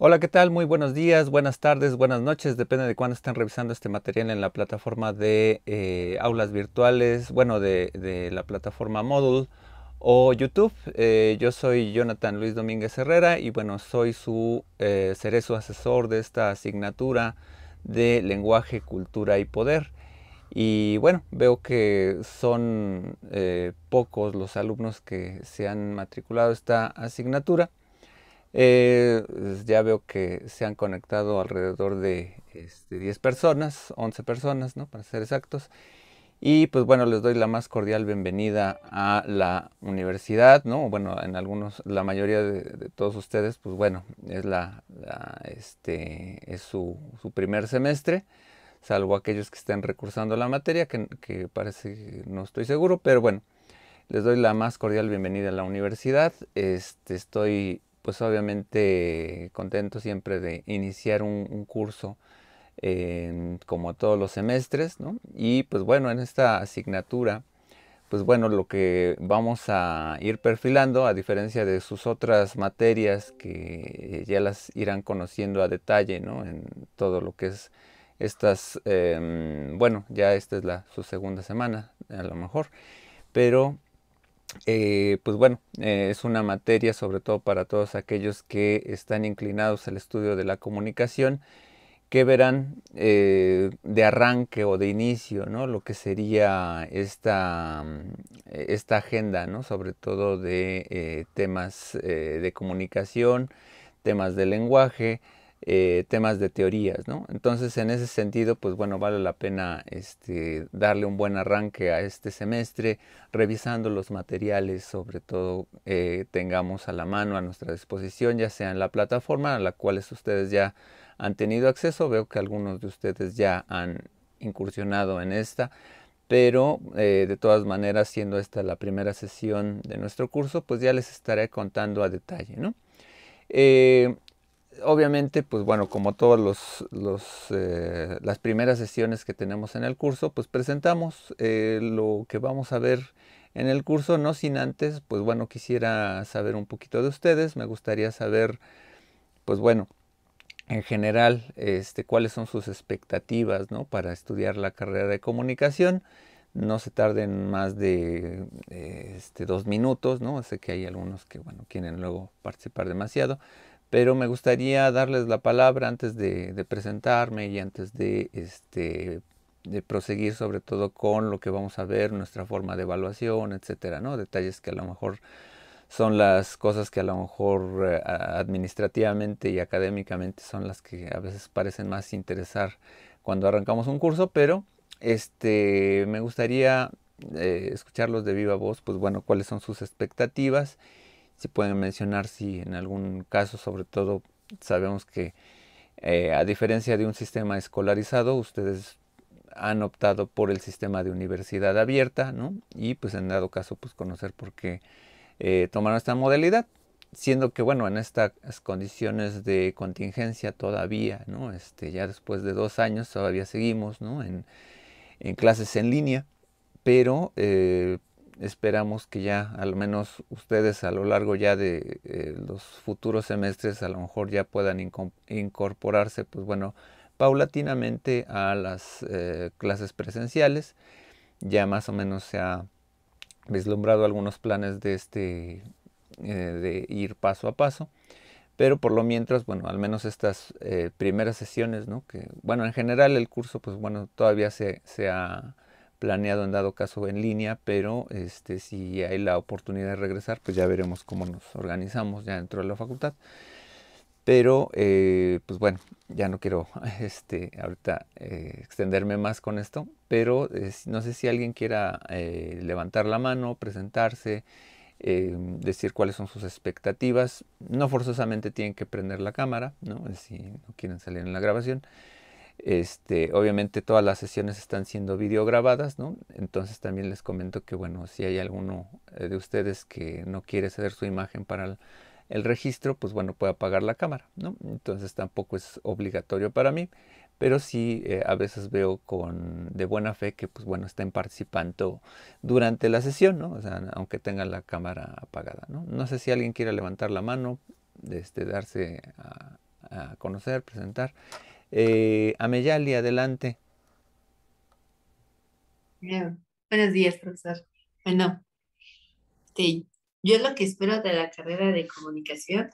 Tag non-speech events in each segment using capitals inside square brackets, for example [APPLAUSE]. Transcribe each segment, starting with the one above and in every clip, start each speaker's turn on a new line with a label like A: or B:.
A: Hola, ¿qué tal? Muy buenos días, buenas tardes, buenas noches, depende de cuándo están revisando este material en la plataforma de eh, aulas virtuales, bueno, de, la plataforma Moodle o YouTube. Eh, yo soy Jonathan Luis Domínguez Herrera y bueno, soy su, eh, seré su asesor de esta asignatura de lenguaje, cultura y poder. Y bueno, veo que son pocos los alumnos que se han matriculado esta asignatura. Eh, pues, ya veo que se han conectado alrededor de 10 este, personas, 11 personas, ¿no? Para ser exactos. Y pues bueno, les doy la más cordial bienvenida a la universidad, ¿no? Bueno, en algunos, la mayoría de, todos ustedes, pues bueno, es, la, este, es su, primer semestre, salvo aquellos que estén recursando la materia, que, que parece, no estoy seguro, pero bueno, les doy la más cordial bienvenida a la universidad. Este, estoy pues obviamente contento siempre de iniciar un, curso como todos los semestres, ¿no? Y pues bueno, en esta asignatura, pues bueno, lo que vamos a ir perfilando, a diferencia de sus otras materias que ya las irán conociendo a detalle, ¿no? En todo lo que es estas, em, bueno, ya esta es la, su segunda semana, a lo mejor, pero eh, pues bueno, eh, es una materia sobre todo para todos aquellos que están inclinados al estudio de la comunicación, que verán eh, de arranque o de inicio, ¿no? Lo que sería esta, mm, agenda, Sobre todo de temas de comunicación, temas de lenguaje, eh, temas de teorías, ¿no? Entonces, en ese sentido, pues bueno, vale la pena este, darle un buen arranque a este semestre, revisando los materiales, sobre todo eh, tengamos a la mano, a nuestra disposición, ya sea en la plataforma a la cual ustedes ya han tenido acceso, veo que algunos de ustedes ya han incursionado en esta, pero eh, de todas maneras, siendo esta la primera sesión de nuestro curso, pues ya les estaré contando a detalle, ¿no? obviamente, pues bueno, como todas los, eh, las primeras sesiones que tenemos en el curso, pues presentamos eh, lo que vamos a ver en el curso, no sin antes, pues bueno, quisiera saber un poquito de ustedes, me gustaría saber, pues bueno, en general, este, cuáles son sus expectativas ¿no? para estudiar la carrera de comunicación. No se tarden más de este, dos minutos, ¿no? Sé que hay algunos que, quieren luego participar demasiado pero me gustaría darles la palabra antes de, presentarme y antes de, este, de proseguir sobre todo con lo que vamos a ver, nuestra forma de evaluación, etcétera, ¿no? Detalles que a lo mejor son las cosas que a lo mejor eh, administrativamente y académicamente son las que a veces parecen más interesar cuando arrancamos un curso, pero este, me gustaría eh, escucharlos de viva voz, pues bueno, cuáles son sus expectativas si pueden mencionar si en algún caso, sobre todo sabemos que eh, a diferencia de un sistema escolarizado, ustedes han optado por el sistema de universidad abierta, ¿no? Y pues en dado caso, pues conocer por qué eh, tomaron esta modalidad, siendo que bueno, en estas condiciones de contingencia todavía, ¿no? Este, ya después de dos años todavía seguimos, ¿no? En, clases en línea, pero eh, esperamos que ya, al menos ustedes a lo largo ya de eh, los futuros semestres, a lo mejor ya puedan incorporarse, pues bueno, paulatinamente a las eh, clases presenciales. Ya más o menos se ha vislumbrado algunos planes de este, eh, de ir paso a paso. Pero por lo mientras, bueno, al menos estas primeras sesiones, ¿no? Que, bueno, en general el curso, pues bueno, todavía se, se ha planeado en dado caso en línea, pero este, si hay la oportunidad de regresar, pues ya veremos cómo nos organizamos ya dentro de la facultad. Pero, eh, pues bueno, ya no quiero [LAUGHS] este, ahorita eh, extenderme más con esto, pero eh, no sé si alguien quiera levantar la mano, presentarse, decir cuáles son sus expectativas. No forzosamente tienen que prender la cámara, si no quieren salir en la grabación. Este, obviamente todas las sesiones están siendo videograbadas, ¿no? Entonces también les comento que, bueno, si hay alguno eh, de ustedes que no quiere ceder su imagen para el, registro, pues bueno, puede apagar la cámara, ¿no? Entonces tampoco es obligatorio para mí, pero sí eh, a veces veo con de buena fe que, pues bueno, estén participando durante la sesión, ¿no? O sea, aunque tengan la cámara apagada, ¿no? sé si alguien quiera levantar la mano, este, darse a conocer, presentar. Eh, Ameyali, adelante.
B: Buenos días, profesor. Bueno, yo lo que espero de la carrera de comunicación,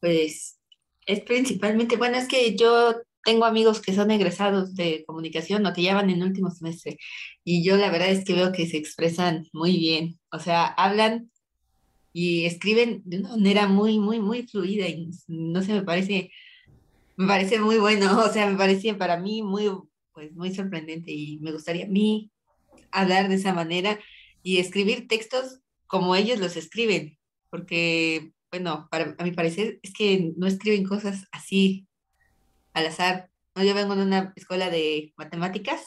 B: pues es principalmente, bueno, es que yo tengo amigos que son egresados de comunicación o que ya van en último semestre y yo la verdad es que veo que se expresan muy bien, o sea, hablan y escriben de una manera muy, muy, muy fluida y no se me parece me parece muy bueno, [LAUGHS] o sea, me parecía para mí muy, pues, muy sorprendente y me gustaría a mí hablar de esa manera y escribir textos como ellos los escriben, porque, bueno, para, a mi parecer es que no escriben cosas así al azar. Yo vengo de una escuela de matemáticas,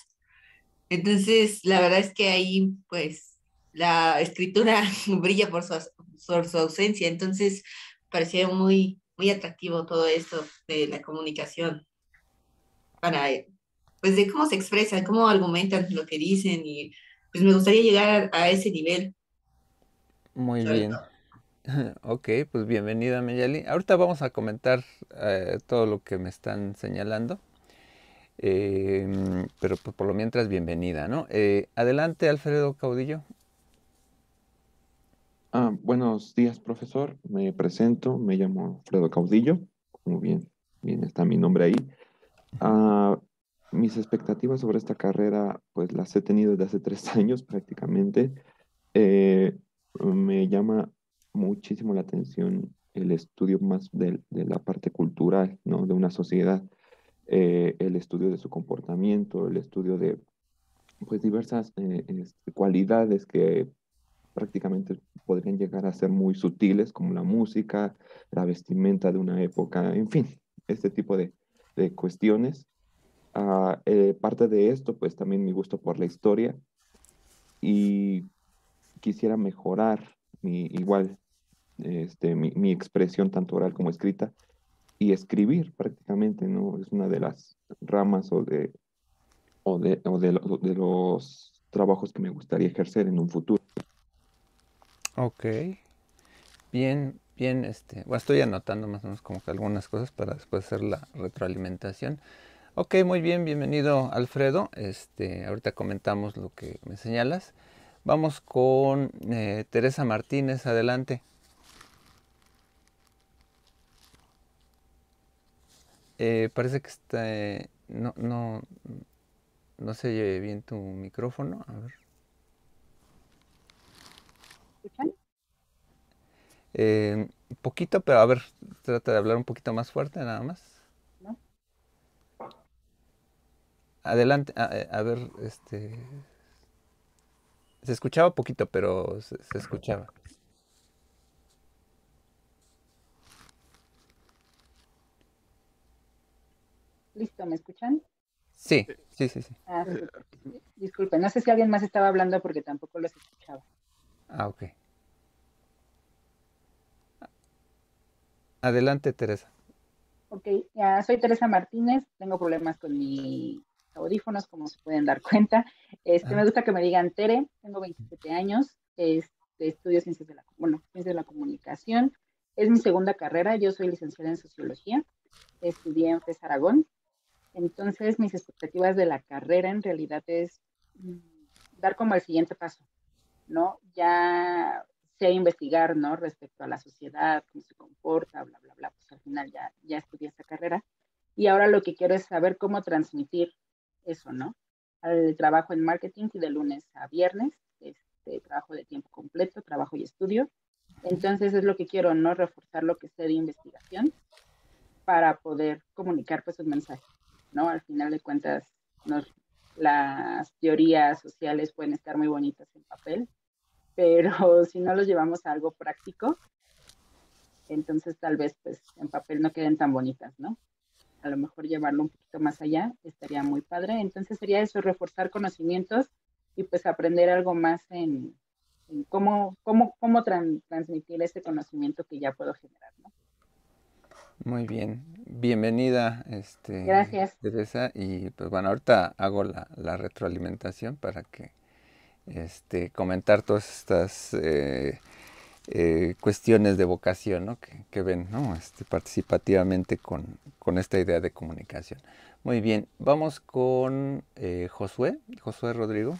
B: entonces la verdad es que ahí, pues, la escritura [LAUGHS] brilla por su, por su ausencia, entonces parecía muy muy atractivo todo esto de la comunicación para, pues de cómo se expresan, cómo argumentan lo que dicen y pues me gustaría llegar a, ese nivel.
A: Muy bien. [LAUGHS] Ok, pues bienvenida Meyali. Ahorita vamos a comentar eh, todo lo que me están señalando. Eh, pero pues, por, lo mientras, bienvenida, ¿no? Eh, adelante, Alfredo Caudillo.
C: Ah, buenos días, profesor. Me presento, me llamo Fredo Caudillo. muy bien, bien está mi nombre ahí. Ah, mis expectativas sobre esta carrera, pues las he tenido desde hace [LAUGHS] tres años prácticamente. Eh, me llama muchísimo la atención el estudio más de, la parte cultural, ¿no? De una sociedad, eh, el estudio de su comportamiento, el estudio de, pues, diversas eh, este, cualidades que prácticamente podrían llegar a ser muy sutiles, como la música, la vestimenta de una época, en fin, este tipo de, cuestiones. Ah, eh, parte de esto, pues también mi gusto por la historia y quisiera mejorar mi, igual este, mi, expresión tanto oral como escrita y escribir prácticamente, ¿no? Es una de las ramas o de, de los trabajos que me gustaría ejercer en un futuro.
A: Ok. Bien, bien, este, bueno, estoy anotando más o menos como que algunas cosas para después hacer la retroalimentación. Ok, muy bien, bienvenido Alfredo. Este, ahorita comentamos lo que me señalas. Vamos con eh, Teresa Martínez, adelante. Eh, parece que está, eh, no, no, no se lleve bien tu micrófono. A ver. Eh, poquito, pero a ver, trata de hablar un poquito más fuerte nada más. Adelante, eh, a, ver, este... Se escuchaba poquito, pero se, escuchaba.
D: Listo, ¿me escuchan?
A: Sí, ah, sí, sí, sí.
D: disculpe, no sé si alguien más estaba hablando porque tampoco los escuchaba.
A: Ah, ok. Adelante, Teresa.
D: Ok, ya, soy Teresa Martínez, tengo problemas con mis audífonos, como se pueden dar cuenta. Este, me ah. gusta que me digan Tere, tengo 27 años, este, estudio ciencias de, la, bueno, de la comunicación, es mi segunda carrera, yo soy licenciada en sociología, estudié en FES Aragón, entonces mis expectativas de la carrera en realidad es mm, dar como el siguiente paso, ¿no? Ya sé investigar, ¿no? Respecto a la sociedad, cómo se comporta, bla, bla, bla, pues al final ya, ya estudié esta carrera. Y ahora lo que quiero es saber cómo transmitir eso, ¿no? Al trabajo en marketing de lunes a viernes, este, trabajo de tiempo completo, trabajo y estudio. Entonces es lo que quiero, ¿no? Reforzar lo que sé de investigación para poder comunicar pues un mensaje, ¿no? Al final de cuentas, las teorías sociales pueden estar muy bonitas en papel, pero [LAUGHS] si no los llevamos a algo práctico, entonces tal vez pues en papel no queden tan bonitas, ¿no? A lo mejor llevarlo un poquito más allá estaría muy padre. Entonces sería eso, reforzar conocimientos y pues aprender algo más en, cómo, cómo, cómo transmitir este conocimiento que ya puedo generar, ¿no?
A: Muy bien, bienvenida, este, Gracias. Teresa. Y pues bueno, ahorita hago la retroalimentación para que este, comentar todas estas eh, eh, cuestiones de vocación que, ven ¿no? Este, participativamente con, con, esta idea de comunicación. Muy bien, vamos con eh, Josué, Josué Rodrigo.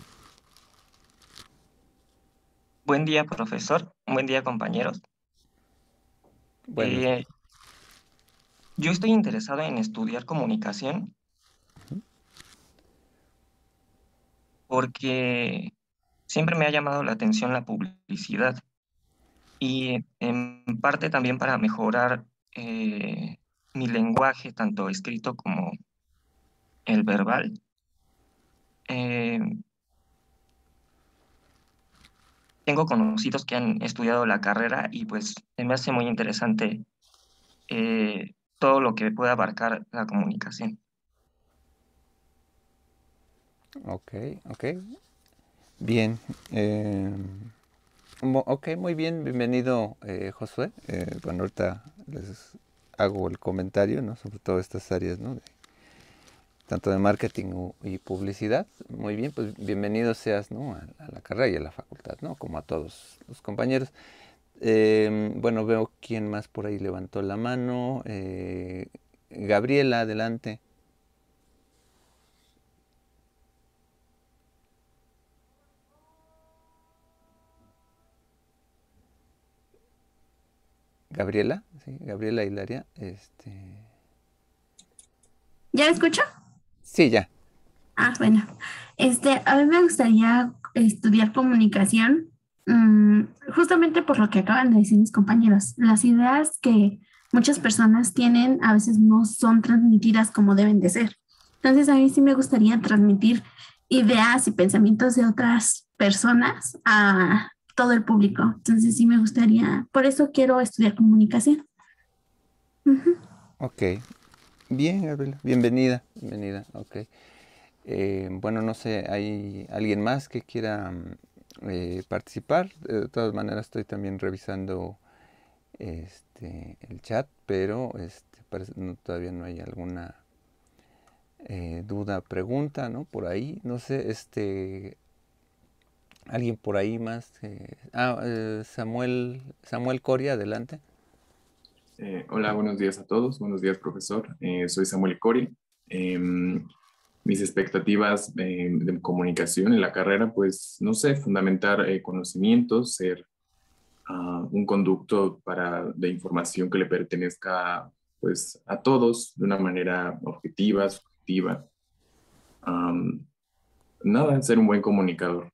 E: Buen día, profesor. Buen día, compañeros.
A: yo estoy interesado en estudiar comunicación
E: porque siempre me ha llamado la atención la publicidad y en parte también para mejorar
C: eh, mi lenguaje, tanto escrito como el verbal. Eh,
E: tengo conocidos que han estudiado la carrera y pues me hace muy interesante
A: eh, todo lo que puede abarcar la comunicación. Ok, ok. Bien. Eh, ok, muy bien. Bienvenido, eh, Josué. Eh, bueno, ahorita les hago el comentario ¿no? sobre todas estas áreas, tanto de marketing y publicidad. Muy bien, pues bienvenido seas ¿no? a, la carrera y a la facultad, ¿no? como a todos los compañeros. Em, bueno, veo quién más por ahí levantó la mano. Eh, Gabriela, adelante. Gabriela, ¿sí? Gabriela Hilaria, este... ¿Ya escucho? Sí, ya.
B: Ah, bueno. Este, a mí me gustaría estudiar comunicación, mm, justamente por lo que acaban de decir mis compañeros. Las ideas que muchas personas tienen a veces no son transmitidas como deben de ser. Entonces, a mí sí me gustaría transmitir ideas y pensamientos de otras personas a, todo el público. Entonces sí me gustaría, por eso quiero estudiar comunicación.
A: Ok. Bien, Gabriela. Bienvenida, bienvenida. Ok. Eh, bueno, no sé, ¿hay alguien más que quiera mm, eh, participar? De todas maneras, estoy también revisando este, el chat, pero este, todavía no hay alguna eh, duda, pregunta, ¿no? Por ahí, no sé, este, alguien por ahí más. Eh, ah, eh, Samuel, Samuel Coria, adelante.
C: Eh, hola, buenos días a todos. Buenos días, profesor. soy Samuel Coria. Em, mis expectativas de comunicación en la carrera, pues, no sé, fundamentar conocimientos, ser ah, un conducto para, de información que le pertenezca pues, a todos de una manera objetiva, subjetiva. nada, ser un buen comunicador.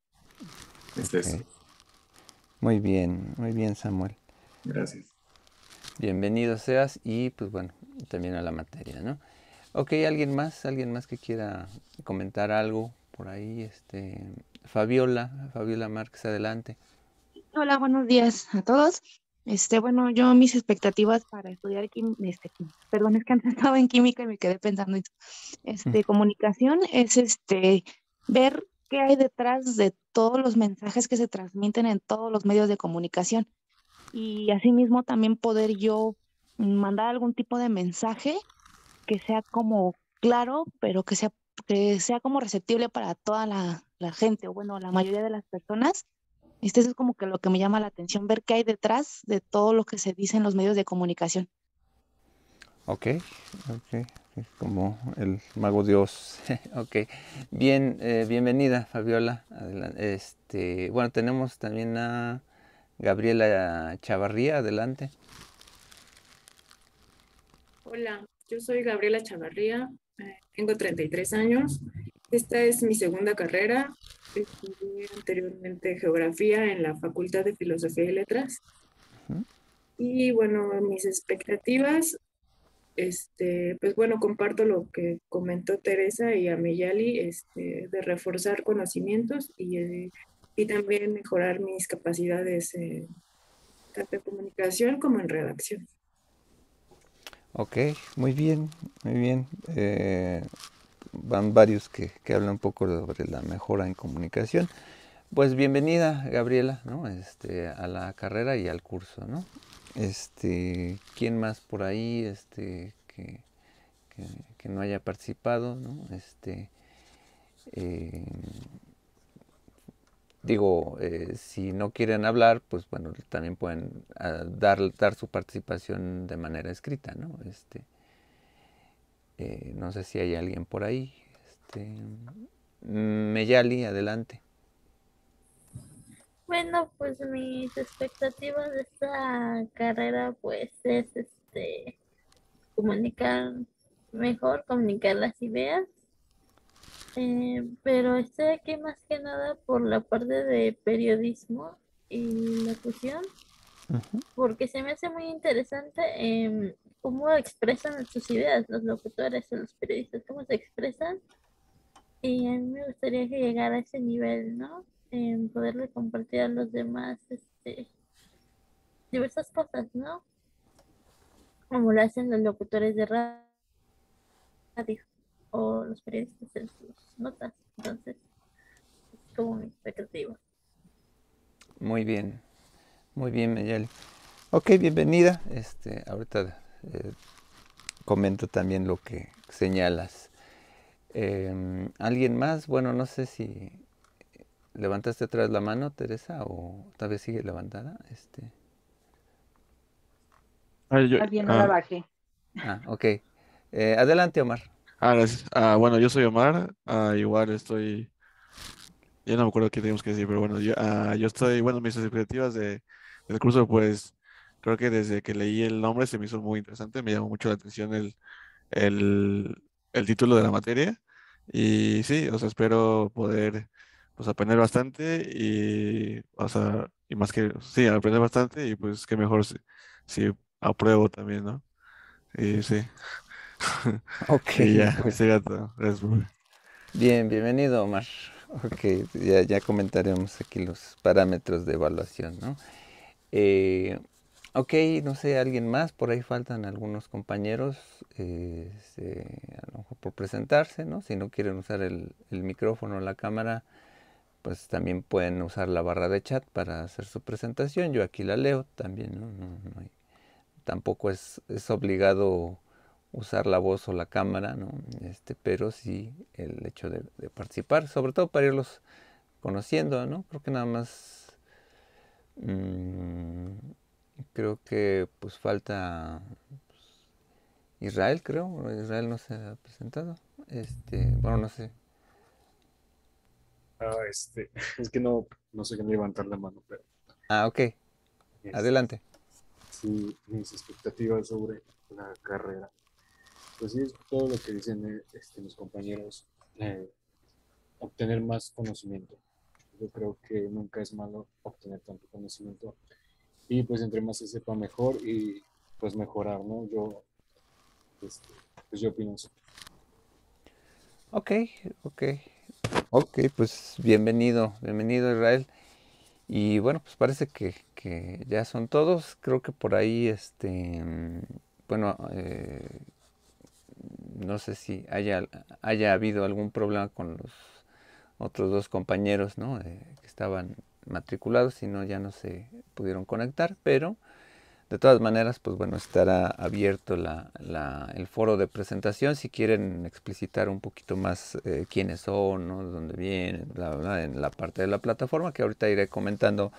A: Muy bien, muy bien, Samuel. Gracias. Bienvenido seas y pues bueno, también a la materia, ¿no? Ok, alguien más, alguien más que quiera comentar algo por ahí, este, Fabiola, Fabiola Márquez, adelante.
D: Hola, buenos días a todos. Este, bueno, yo mis expectativas para estudiar este, perdón, es que antes [LAUGHS] estaba en química y me quedé pensando en este, comunicación, es este ver qué hay detrás de todos los mensajes que se transmiten en todos los medios de comunicación. Y asimismo también poder yo mandar algún tipo de mensaje que sea como claro, pero que sea, que sea como receptible para toda la, la gente, o bueno, la mayoría de las personas. Este es como que lo que me llama la atención, ver qué hay detrás de todo lo que se dice en los medios de comunicación.
A: Ok, ok como el mago Dios. [LAUGHS] ok, bien, eh, bienvenida Fabiola. Adelante. Este, bueno, tenemos también a Gabriela Chavarría, adelante.
C: Hola,
D: yo soy Gabriela Chavarría, eh, tengo 33 años. Esta es mi segunda carrera. Estudié anteriormente geografía en la Facultad de Filosofía y Letras. Y bueno, mis expectativas este, pues bueno, comparto lo que comentó Teresa y Ameyali, este, de reforzar conocimientos y, eh, y también mejorar mis capacidades eh, tanto en comunicación como en redacción.
A: Ok, muy bien, muy bien. Eh, van varios que, que, hablan un poco sobre la mejora en comunicación. Pues bienvenida, Gabriela, ¿no? este, a la carrera y al curso, ¿no? Este, ¿quién más por ahí este, que, no haya participado? ¿no? Este, eh, digo, eh, si no quieren hablar, pues bueno, también pueden ah, dar, dar su participación de manera escrita, ¿no? Este, eh, no sé si hay alguien por ahí. Este, Meyali, adelante.
D: Bueno, pues mis expectativas de esta carrera pues es este comunicar mejor, comunicar las ideas. Eh, pero estoy aquí más que nada por la parte de periodismo y locución, porque se me hace muy interesante em, cómo expresan sus ideas los locutores o los periodistas, cómo se expresan. Y a mí me gustaría que llegara a ese nivel, ¿no? en poderle compartir a los demás este, diversas cosas, ¿no? Como lo hacen los locutores de radio o los periodistas en sus notas. Entonces, es como mi expectativa.
A: Muy bien, muy bien, Mayel. Ok, bienvenida. Este, ahorita eh, comento también lo que señalas. Em, ¿Alguien más? Bueno, no sé si ¿Levantaste atrás la mano, Teresa? ¿O tal vez sigue levantada? Este... Ah, yo, Alguien no ah. la bajé. Ah, ok. Eh, adelante, Omar. Ah, ah, bueno, yo soy Omar.
E: Ah, igual estoy. Ya no me acuerdo qué tenemos que decir, pero bueno, yo, yo estoy. Bueno, mis expectativas de, del curso, pues creo que desde que leí el nombre se me hizo muy interesante. Me llamó mucho la atención el, el, el título de la materia. Y sí, o sea, espero poder pues aprender bastante y, o sea, y más que, sí, aprender bastante y pues qué mejor si, apruebo también, ¿no? Y sí. [LAUGHS] Ok. y ya,
A: Bien, bienvenido, Omar. Ok, ya, comentaremos aquí los parámetros de evaluación, ¿no? Eh, ok, no sé, alguien más, por ahí faltan algunos compañeros, eh, a lo mejor por presentarse, ¿no? Si no quieren usar el micrófono o la cámara, pues también pueden usar la barra de chat para hacer su presentación. Yo aquí la leo también, tampoco es, obligado usar la voz o la cámara, ¿no? este, pero sí el hecho de, participar, sobre todo para irlos conociendo, ¿no? Creo que nada más mm, creo que pues falta pues, Israel, creo, Israel no se ha presentado. Este, bueno, no sé.
E: Ah, este, [LAUGHS] es que no, no sé quién levantar la mano, pero.
A: Ah, ok. Este, Adelante.
E: Sí, mis expectativas sobre la carrera. Pues sí, es todo lo que dicen eh, este, mis compañeros. Eh, obtener más conocimiento. Yo creo que nunca es malo obtener tanto conocimiento. Y pues entre más se sepa mejor y pues mejorar, ¿no? Yo, este, pues yo opino eso.
A: Ok, ok. Ok, pues bienvenido, bienvenido Israel. Y bueno, pues parece que, que ya son todos. Creo que por ahí, este, mm, bueno, eh, no sé si haya, haya habido algún problema con los otros dos compañeros, ¿no? Eh, que estaban matriculados y no ya no se pudieron conectar, pero de todas maneras, pues bueno, estará abierto el foro de presentación si quieren explicitar un poquito más eh, quiénes son, ¿no? dónde vienen, bla, bla, en la parte de la plataforma que ahorita iré comentando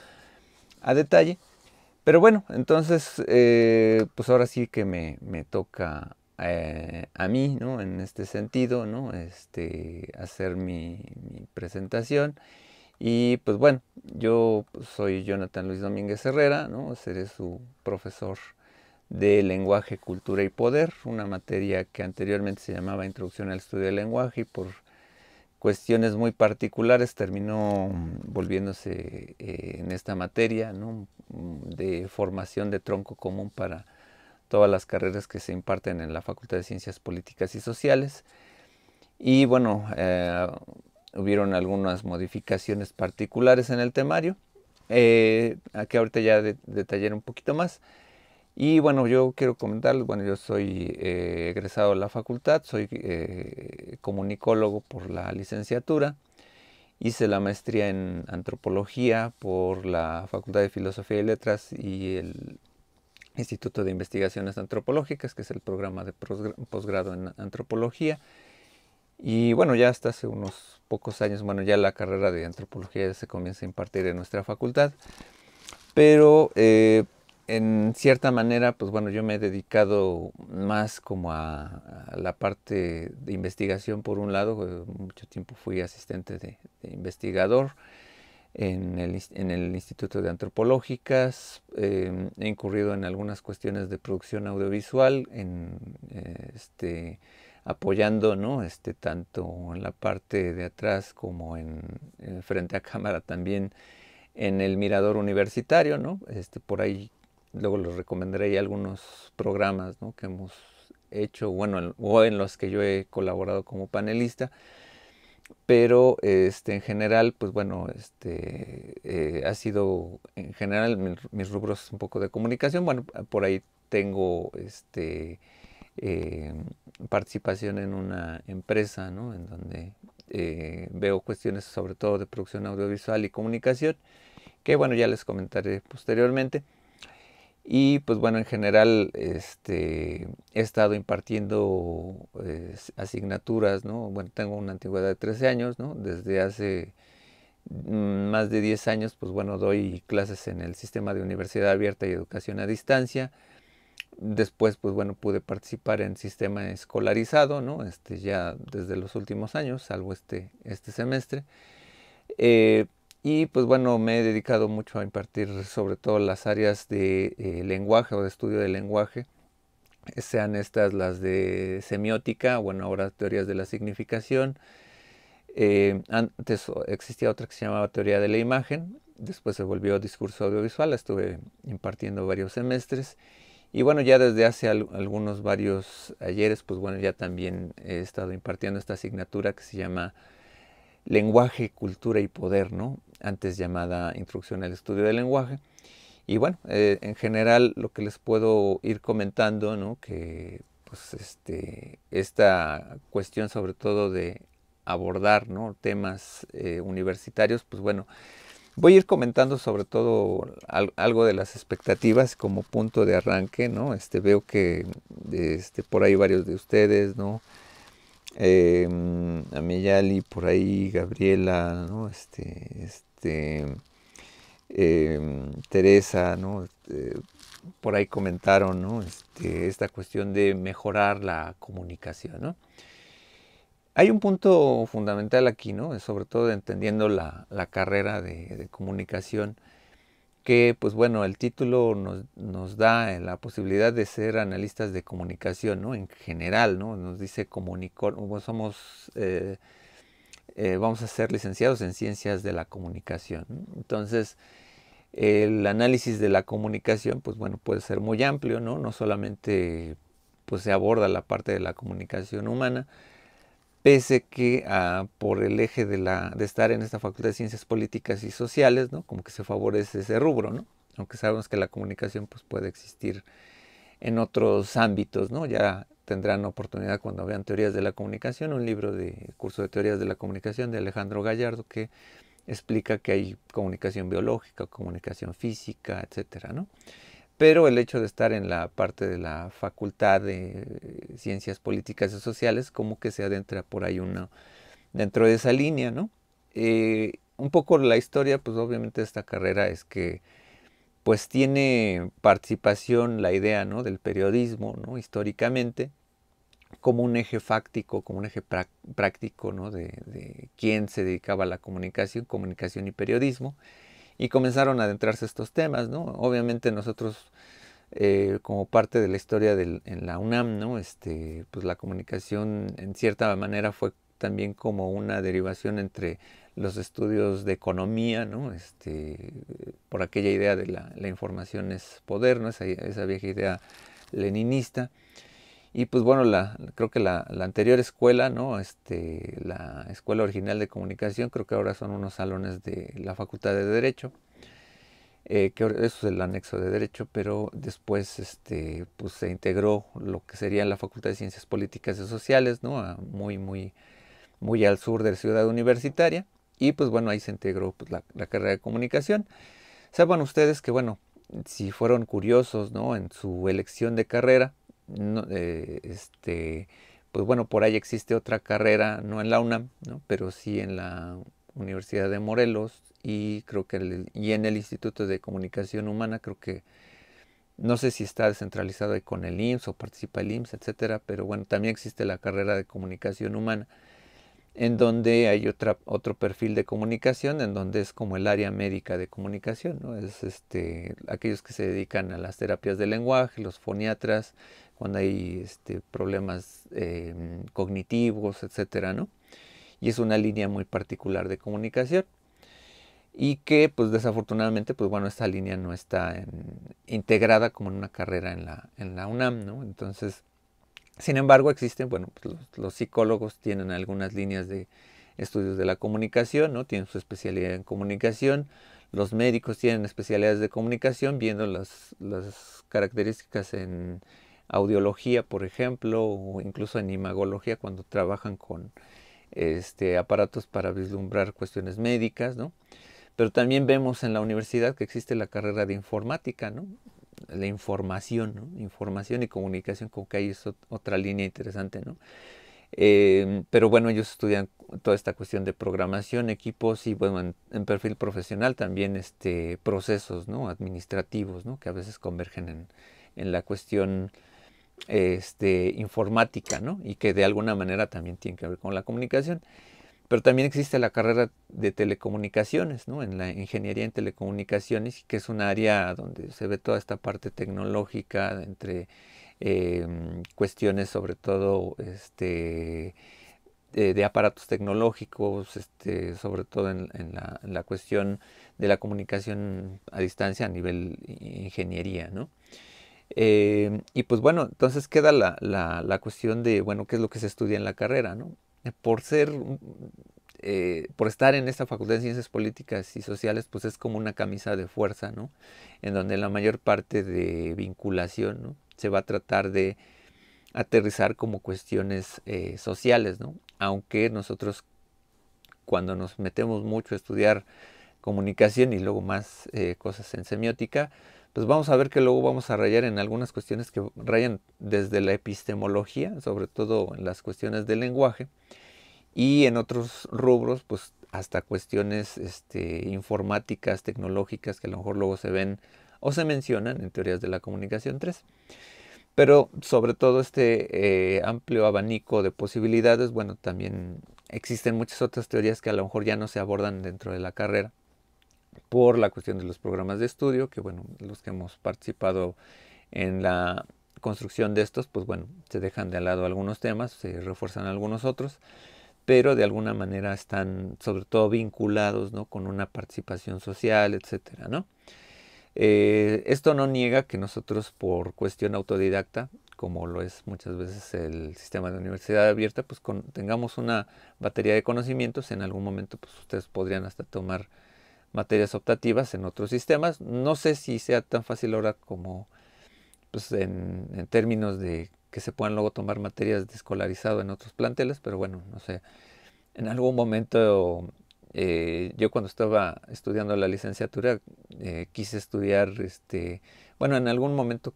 A: a detalle. Pero bueno, entonces, eh, pues ahora sí que me, toca eh, a mí, ¿no? En este sentido, ¿no? Este, hacer mi presentación. Y pues bueno, yo pues, soy Jonathan Luis Domínguez Herrera, ¿no? seré su profesor de lenguaje, cultura y poder, una materia que anteriormente se llamaba Introducción al Estudio del Lenguaje y por cuestiones muy particulares terminó volviéndose eh, en esta materia de formación de tronco común para todas las carreras que se imparten en la Facultad de Ciencias Políticas y Sociales. Y bueno, eh, hubieron algunas modificaciones particulares en el temario. Eh, aquí ahorita ya detallé un poquito más. Y bueno, yo quiero comentarles, bueno, yo soy eh, egresado de la facultad, soy eh, comunicólogo por la licenciatura, hice la maestría en antropología por la Facultad de Filosofía y Letras y el Instituto de Investigaciones Antropológicas, que es el programa de posgrado en antropología. Y bueno, ya hasta hace unos pocos años, bueno, ya la carrera de antropología se comienza a impartir en nuestra facultad, pero eh, en cierta manera, pues bueno, yo me he dedicado más como a, la parte de investigación por un lado, eh, mucho tiempo fui asistente de, investigador en el, Instituto de Antropológicas, eh, he incurrido en algunas cuestiones de producción audiovisual, en este apoyando, ¿no? Este, tanto en la parte de atrás como en, eh, frente a cámara también en el mirador universitario, ¿no? Este, por ahí luego les recomendaré algunos programas, Que hemos hecho, bueno, o en los que yo he colaborado como panelista. Pero este, en general, pues bueno, este, eh, ha sido en general mis, mis rubros un poco de comunicación. Bueno, por ahí tengo este, eh, participación en una empresa, En donde eh, veo cuestiones sobre todo de producción audiovisual y comunicación, que bueno, ya les comentaré posteriormente. Y pues bueno, en general este, he estado impartiendo asignaturas, Bueno, tengo una antigüedad de 13 años, Desde hace mm, más de 10 años, pues bueno, doy clases en el sistema de universidad abierta y educación a distancia Después, pues bueno, pude participar en sistema escolarizado, ¿no? Este, ya desde los últimos años, salvo este, este semestre. Eh, y pues bueno, me he dedicado mucho a impartir sobre todo las áreas de eh, lenguaje o de estudio del lenguaje, sean estas las de semiótica, bueno, ahora teorías de la significación. Eh, antes existía otra que se llamaba teoría de la imagen, después se volvió discurso audiovisual, estuve impartiendo varios semestres. Y bueno, ya desde hace algunos varios ayeres, pues bueno, ya también he estado impartiendo esta asignatura que se llama Lenguaje, Cultura y Poder, ¿no? Antes llamada Introducción al Estudio del Lenguaje. Y bueno, eh, en general lo que les puedo ir comentando, ¿no? Que pues este, esta cuestión sobre todo de abordar, ¿no? Temas eh, universitarios, pues bueno, Voy a ir comentando sobre todo algo de las expectativas como punto de arranque, ¿no? Este, veo que este, por ahí varios de ustedes, ¿no? Eh, por ahí Gabriela, ¿no? Este, este, em, Teresa, ¿no? Este, por ahí comentaron, ¿no? Este, esta cuestión de mejorar la comunicación, ¿no? Hay un punto fundamental aquí, ¿no? sobre todo entendiendo la, carrera de, comunicación, que pues bueno, el título nos, da eh, la posibilidad de ser analistas de comunicación, En general, Nos dice comunicó, somos, eh, eh, vamos a ser licenciados en ciencias de la comunicación. Entonces, el análisis de la comunicación, pues bueno, puede ser muy amplio, ¿no? No solamente pues se aborda la parte de la comunicación humana, pese que ah, por el eje de, estar en esta Facultad de Ciencias Políticas y Sociales, Como que se favorece ese rubro, Aunque sabemos que la comunicación pues, puede existir en otros ámbitos, ¿no? Ya tendrán oportunidad cuando vean Teorías de la Comunicación, un libro de curso de Teorías de la Comunicación de Alejandro Gallardo que explica que hay comunicación biológica, comunicación física, etc., pero el hecho de estar en la parte de la Facultad de Ciencias Políticas y Sociales, como que se adentra por ahí uno dentro de esa línea, ¿no? Eh, un poco la historia, pues obviamente esta carrera es que pues tiene participación la idea del periodismo históricamente como un eje fáctico, como un eje práctico de quién se dedicaba a la comunicación, comunicación y periodismo y comenzaron a adentrarse estos temas, ¿no? Obviamente nosotros, eh, como parte de la historia del, en la UNAM, ¿no? Este, pues la comunicación en cierta manera fue también como una derivación entre los estudios de economía, ¿no? Este, por aquella idea de la, información es poder, ¿no? esa vieja idea leninista. Y pues bueno, la, creo que la, anterior escuela, ¿no? Este, la escuela original de comunicación, creo que ahora son unos salones de la Facultad de Derecho. Eh, que eso es el anexo de Derecho, pero después este, pues, se integró lo que sería la Facultad de Ciencias Políticas y Sociales, ¿no? muy, muy, muy al sur de la ciudad universitaria. Y pues bueno, ahí se integró pues, la, carrera de comunicación. Saban ustedes que, bueno, si fueron curiosos, ¿no? En su elección de carrera, no, eh, este, pues bueno, por ahí existe otra carrera, no en la UNAM, pero sí en la Universidad de Morelos y creo que y en el Instituto de Comunicación Humana, creo que no sé si está descentralizado con el IMSS o participa el IMSS, etcétera, pero bueno, también existe la carrera de comunicación humana en donde hay otra, otro perfil de comunicación, en donde es como el área médica de comunicación, ¿no? Es este, aquellos que se dedican a las terapias del lenguaje, los foniatras, cuando hay este, problemas eh, cognitivos, etcétera, ¿no? Y es una línea muy particular de comunicación y que pues desafortunadamente pues bueno esta línea no está integrada como en una carrera en la, en la UNAM, ¿no? Entonces sin embargo, existen, bueno, pues, los, psicólogos tienen algunas líneas de estudios de la comunicación, ¿no? Tienen su especialidad en comunicación, los médicos tienen especialidades de comunicación, viendo las, características en audiología, por ejemplo, o incluso en imagología cuando trabajan con este, aparatos para vislumbrar cuestiones médicas, ¿no? Pero también vemos en la universidad que existe la carrera de informática, ¿no? la información, información y comunicación, como que ahí es otra línea interesante, ¿no? Em, pero bueno, ellos estudian toda esta cuestión de programación, equipos y bueno, en, perfil profesional también este, procesos administrativos que a veces convergen en, la cuestión este, informática ¿no? y que de alguna manera también tienen que ver con la comunicación. Pero también existe la carrera de telecomunicaciones, ¿no? En la ingeniería en telecomunicaciones, que es un área donde se ve toda esta parte tecnológica entre em, cuestiones sobre todo este, de, aparatos tecnológicos, este, sobre todo en, la, cuestión de la comunicación a distancia a nivel ingeniería, ¿no? Em, y pues bueno, entonces queda la, la, cuestión de, bueno, qué es lo que se estudia en la carrera, ¿no? por ser, eh, estar en esta Facultad de Ciencias Políticas y Sociales, pues es como una camisa de fuerza, ¿no? En donde la mayor parte de vinculación, Se va a tratar de aterrizar como cuestiones eh, sociales, ¿no? Aunque nosotros cuando nos metemos mucho a estudiar comunicación y luego más eh, cosas en semiótica, pues vamos a ver que luego vamos a rayar en algunas cuestiones que rayan desde la epistemología, sobre todo en las cuestiones del lenguaje, y en otros rubros, pues hasta cuestiones este, informáticas, tecnológicas, que a lo mejor luego se ven o se mencionan en teorías de la comunicación 3. Pero sobre todo este eh, amplio abanico de posibilidades, bueno, también existen muchas otras teorías que a lo mejor ya no se abordan dentro de la carrera por la cuestión de los programas de estudio, que bueno, los que hemos participado en la construcción de estos, pues bueno, se dejan de lado algunos temas, se refuerzan algunos otros, pero de alguna manera están sobre todo vinculados con una participación social, etcétera, eh, esto no niega que nosotros por cuestión autodidacta, como lo es muchas veces el sistema de universidad abierta, pues tengamos una batería de conocimientos, en algún momento pues ustedes podrían hasta tomar materias optativas en otros sistemas. No sé si sea tan fácil ahora como pues, en, términos de que se puedan luego tomar materias de escolarizado en otros planteles, pero bueno, no sé. En algún momento eh, yo cuando estaba estudiando la licenciatura eh, quise estudiar, este, bueno, en algún momento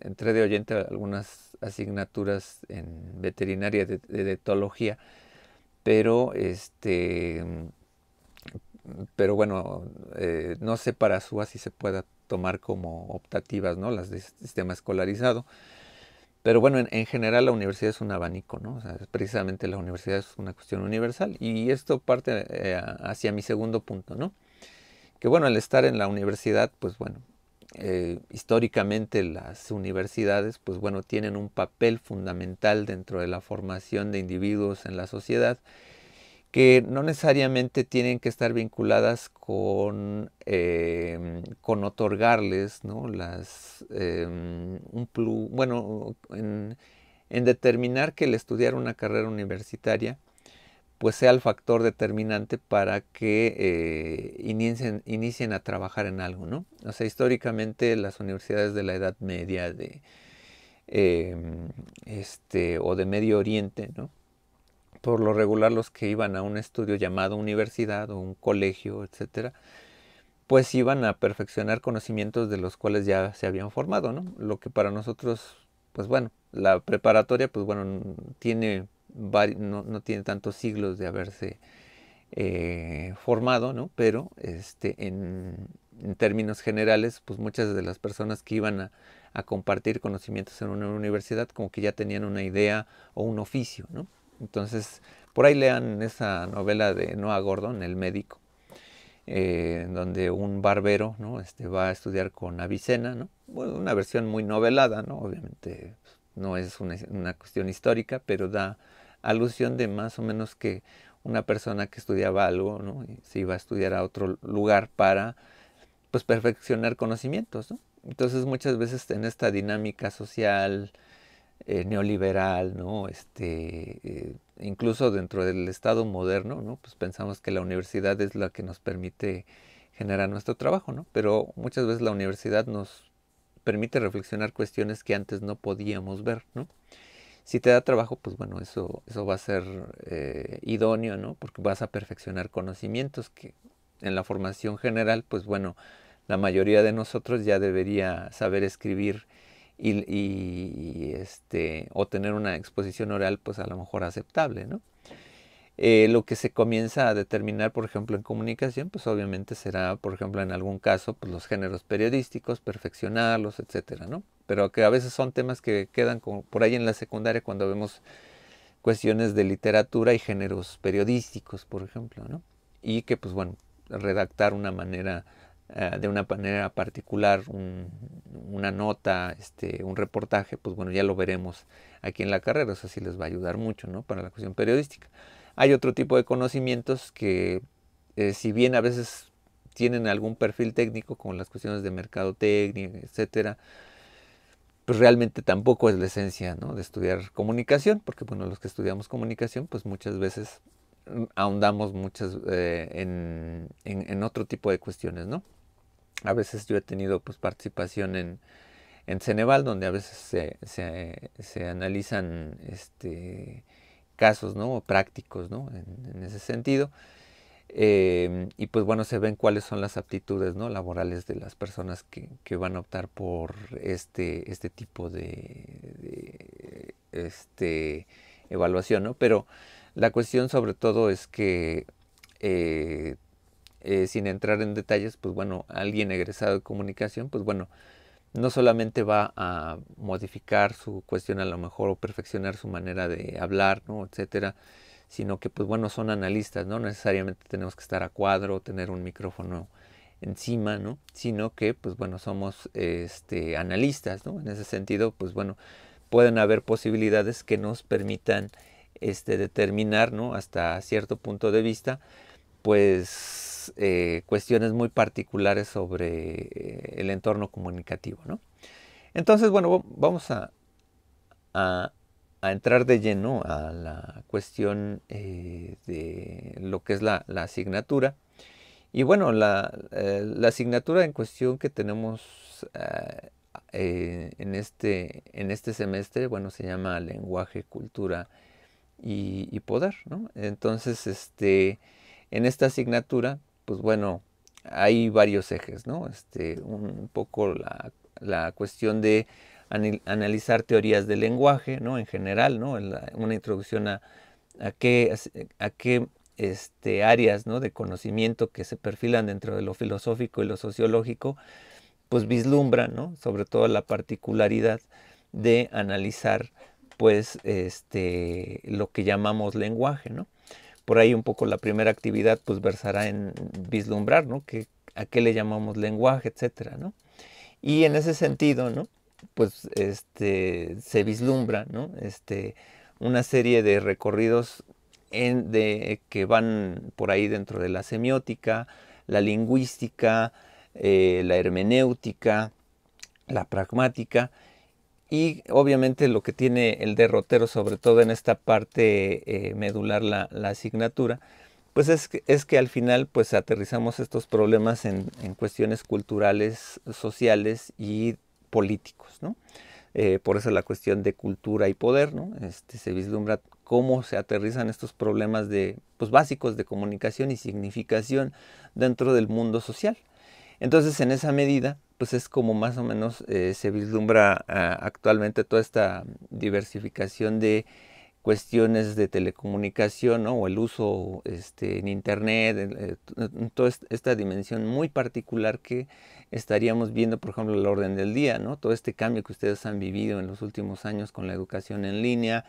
A: entré de oyente algunas asignaturas en veterinaria de, de etología, pero este pero bueno, eh, no sé para su si se pueda tomar como optativas, ¿no? Las de este sistema escolarizado. Pero bueno, en, general la universidad es un abanico, ¿no? O sea, precisamente la universidad es una cuestión universal. Y esto parte eh, hacia mi segundo punto, ¿no? Que bueno, al estar en la universidad, pues bueno, eh, históricamente las universidades, pues bueno, tienen un papel fundamental dentro de la formación de individuos en la sociedad que no necesariamente tienen que estar vinculadas con, em, con otorgarles ¿no? Las, em, un bueno, en, determinar que el estudiar una carrera universitaria pues sea el factor determinante para que eh, inicien, a trabajar en algo, ¿no? O sea, históricamente las universidades de la Edad Media de, em, este, o de Medio Oriente, ¿no? por lo regular los que iban a un estudio llamado universidad o un colegio, etcétera, pues iban a perfeccionar conocimientos de los cuales ya se habían formado, ¿no? Lo que para nosotros, pues bueno, la preparatoria, pues bueno, tiene no, tiene tantos siglos de haberse eh, formado, ¿no? Pero este, en, términos generales, pues muchas de las personas que iban a, a compartir conocimientos en una universidad, como que ya tenían una idea o un oficio, ¿no? Entonces, por ahí lean esa novela de Noah Gordon, El médico, eh, en donde un barbero este, va a estudiar con Avicena, una versión muy novelada, obviamente no es una, cuestión histórica, pero da alusión de más o menos que una persona que estudiaba algo se iba a estudiar a otro lugar para pues perfeccionar conocimientos. Entonces muchas veces en esta dinámica social, eh, neoliberal, ¿no? Este, eh, incluso dentro del Estado moderno, Pues pensamos que la universidad es la que nos permite generar nuestro trabajo, ¿no? Pero muchas veces la universidad nos permite reflexionar cuestiones que antes no podíamos ver, ¿no? Si te da trabajo, pues bueno, eso, eso va a ser eh, idóneo, ¿no? Porque vas a perfeccionar conocimientos que en la formación general, pues bueno, la mayoría de nosotros ya debería saber escribir y, este, o tener una exposición oral pues a lo mejor aceptable, ¿no? Eh, lo que se comienza a determinar, por ejemplo, en comunicación, pues obviamente será, por ejemplo, en algún caso, pues, los géneros periodísticos, perfeccionarlos, etcétera, ¿no? Pero que a veces son temas que quedan por ahí en la secundaria cuando vemos cuestiones de literatura y géneros periodísticos, por ejemplo, ¿no? Y que, pues bueno, redactar una manera eh, de una manera particular una nota, este, un reportaje, pues bueno, ya lo veremos aquí en la carrera, eso sí les va a ayudar mucho ¿no? para la cuestión periodística. Hay otro tipo de conocimientos que eh, si bien a veces tienen algún perfil técnico como las cuestiones de mercado técnico, etcétera, pues realmente tampoco es la esencia ¿no? de estudiar comunicación, porque bueno, los que estudiamos comunicación, pues muchas veces mm, ahondamos muchas eh, en, otro tipo de cuestiones, ¿no? a veces yo he tenido pues, participación en, en Ceneval, donde a veces se, analizan este, casos ¿no? prácticos ¿no? En, ese sentido. Em, y pues bueno, se ven cuáles son las aptitudes ¿no? laborales de las personas que, van a optar por este, este tipo de, este, evaluación, Pero la cuestión sobre todo es que eh, eh, sin entrar en detalles, pues bueno, alguien egresado de comunicación, pues bueno, no solamente va a modificar su cuestión a lo mejor o perfeccionar su manera de hablar, ¿no? etcétera, sino que pues bueno, son analistas, no necesariamente tenemos que estar a cuadro, o tener un micrófono encima, ¿no? Sino que pues bueno, somos este analistas, ¿no? En ese sentido, pues bueno, pueden haber posibilidades que nos permitan este determinar, ¿no? hasta cierto punto de vista, pues eh, cuestiones muy particulares sobre eh, el entorno comunicativo. Entonces, bueno, vamos a, a, entrar de lleno a la cuestión eh, de lo que es la, asignatura. Y bueno, la, asignatura en cuestión que tenemos en, este, en este semestre, bueno, se llama lenguaje, cultura y, poder, Entonces, este, en esta asignatura pues bueno, hay varios ejes, ¿no? Este, un poco la, cuestión de analizar teorías del lenguaje, ¿no? En general, ¿no? Una introducción a, a qué, este, áreas de conocimiento que se perfilan dentro de lo filosófico y lo sociológico, pues vislumbran, ¿no? Sobre todo la particularidad de analizar, pues, este, lo que llamamos lenguaje, ¿no? por ahí un poco la primera actividad pues versará en vislumbrar, ¿no? Que, ¿A qué le llamamos lenguaje, etcétera, Y en ese sentido, ¿no? Pues este, se vislumbra, ¿no? Este, una serie de recorridos en, que van por ahí dentro de la semiótica, la lingüística, eh, la hermenéutica, la pragmática, y obviamente lo que tiene el derrotero, sobre todo en esta parte eh, medular la, la, asignatura, pues es que, al final pues aterrizamos estos problemas en, cuestiones culturales, sociales y políticos, ¿no? Eh, por eso la cuestión de cultura y poder, ¿no? Este, se vislumbra cómo se aterrizan estos problemas de, pues, básicos de comunicación y significación dentro del mundo social. Entonces, en esa medida, pues es como más o menos eh, se vislumbra ah, actualmente toda esta diversificación de cuestiones de telecomunicación o el uso este, en internet, eh, eh, toda esta dimensión muy particular que estaríamos viendo, por ejemplo, en el orden del día, ¿no? todo este cambio que ustedes han vivido en los últimos años con la educación en línea,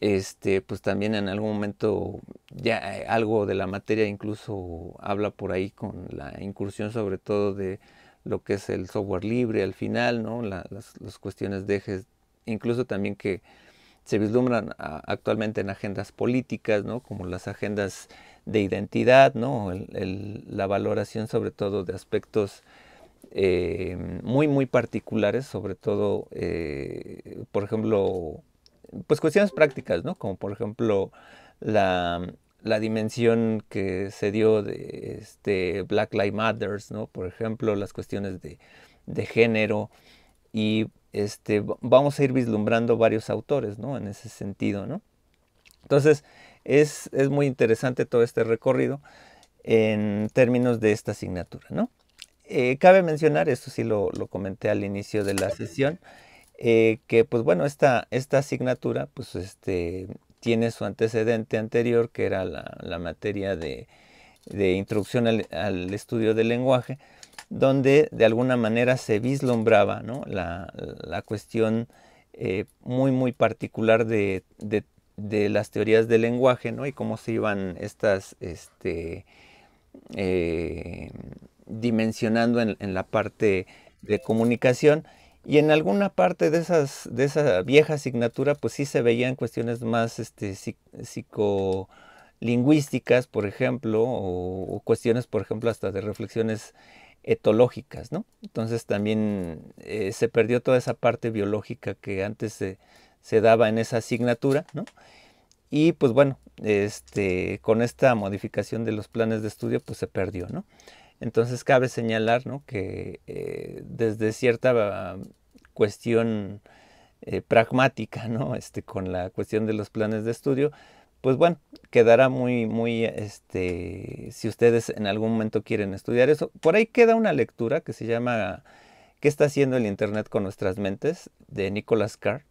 A: este, pues también en algún momento ya algo de la materia incluso habla por ahí con la incursión sobre todo de lo que es el software libre al final, ¿no? las, cuestiones de ejes, incluso también que se vislumbran actualmente en agendas políticas, ¿no? Como las agendas de identidad, ¿no? la valoración sobre todo de aspectos eh, muy, muy particulares, sobre todo, eh, por ejemplo, pues cuestiones prácticas, ¿no? Como por ejemplo la la dimensión que se dio de este Black Lives Matter, ¿no? por ejemplo, las cuestiones de, género. Y este, vamos a ir vislumbrando varios autores ¿no? en ese sentido. ¿no? Entonces, es, muy interesante todo este recorrido en términos de esta asignatura. ¿no? Eh, cabe mencionar, esto sí lo, comenté al inicio de la sesión, eh, que pues bueno, esta, esta asignatura pues, este, tiene su antecedente anterior, que era la, materia de, introducción al, estudio del lenguaje, donde de alguna manera se vislumbraba la, cuestión eh, muy, muy particular de, las teorías del lenguaje y cómo se iban estas este, eh, dimensionando en, la parte de comunicación y en alguna parte de, esas, de esa vieja asignatura, pues sí se veían cuestiones más este, psicolingüísticas, por ejemplo, o, cuestiones, por ejemplo, hasta de reflexiones etológicas, ¿no? Entonces también eh, se perdió toda esa parte biológica que antes se, daba en esa asignatura, ¿no? Y pues bueno, este, con esta modificación de los planes de estudio, pues se perdió, ¿no? Entonces cabe señalar que eh, desde cierta um, cuestión eh, pragmática, ¿no? este, con la cuestión de los planes de estudio, pues bueno, quedará muy, muy, este, si ustedes en algún momento quieren estudiar eso, por ahí queda una lectura que se llama ¿Qué está haciendo el Internet con nuestras mentes? de Nicolas Carr,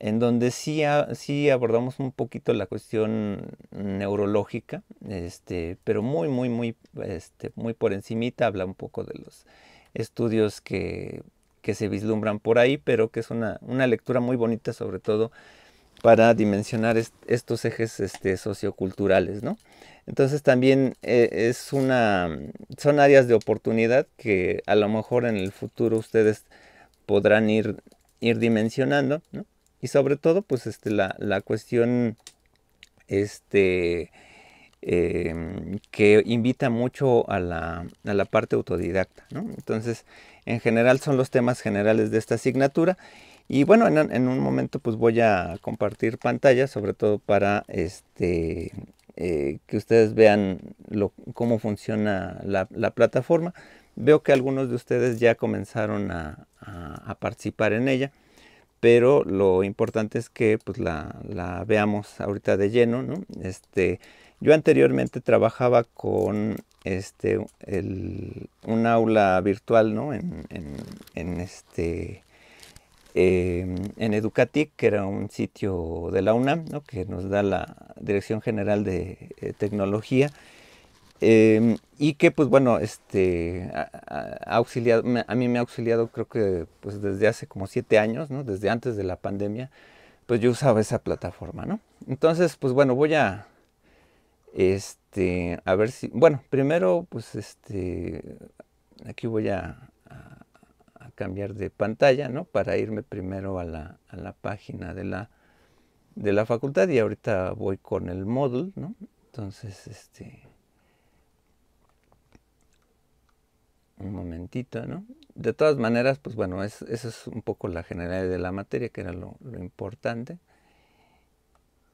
A: en donde sí, abordamos un poquito la cuestión neurológica, este, pero muy, muy, muy, este, muy por encimita, habla un poco de los estudios que, se vislumbran por ahí, pero que es una, lectura muy bonita, sobre todo para dimensionar estos ejes este, socioculturales, ¿no? Entonces también eh, es una, son áreas de oportunidad que a lo mejor en el futuro ustedes podrán ir, ir dimensionando, ¿no? Y sobre todo, pues este, la, cuestión este, em, que invita mucho a la, a la parte autodidacta. Entonces, en general son los temas generales de esta asignatura. Y bueno, en, un momento pues voy a compartir pantalla, sobre todo para este, eh, que ustedes vean lo, cómo funciona la, plataforma. Veo que algunos de ustedes ya comenzaron a participar en ella pero lo importante es que pues, la, veamos ahorita de lleno. ¿no? Este, yo anteriormente trabajaba con este, un aula virtual en, en, este, em, que era un sitio de la UNAM, que nos da la Dirección General de eh, Tecnología. Em, y que pues bueno, este, a, a mí me ha auxiliado creo que pues desde hace como siete años, ¿no? Desde antes de la pandemia, pues yo usaba esa plataforma, ¿no? Entonces pues bueno, voy a, este, a ver si, bueno, primero pues este, aquí voy a, cambiar de pantalla, ¿no? Para irme primero a la, a la página de la, de la facultad y ahorita voy con el módulo, ¿no? Entonces, este un momentito, ¿no? De todas maneras, pues bueno, esa es un poco la generalidad de la materia, que era lo, importante.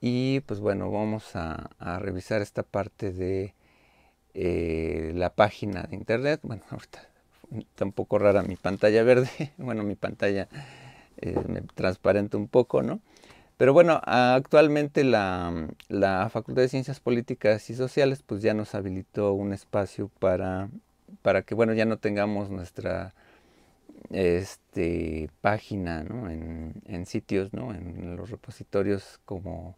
A: Y pues bueno, vamos a, revisar esta parte de eh, la página de internet. Bueno, [LAUGHS] ahorita está un poco rara mi pantalla verde, [LAUGHS] bueno, mi pantalla eh, me transparente un poco, ¿no? Pero bueno, actualmente la, la, Facultad de Ciencias Políticas y Sociales pues ya nos habilitó un espacio para para que, bueno, ya no tengamos nuestra este, página en, sitios, ¿no? en los repositorios como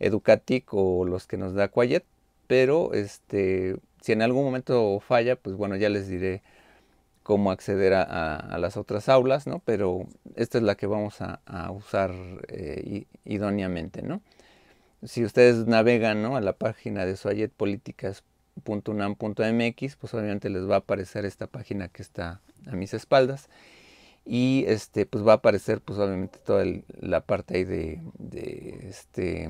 A: Educatic o los que nos da Quiet, pero este, si en algún momento falla, pues bueno, ya les diré cómo acceder a, las otras aulas, pero esta es la que vamos a, usar eh, idóneamente. ¿no? Si ustedes navegan ¿no? a la página de políticas .unam.mx, pues obviamente les va a aparecer esta página que está a mis espaldas y este pues va a aparecer pues obviamente toda la parte ahí de, este,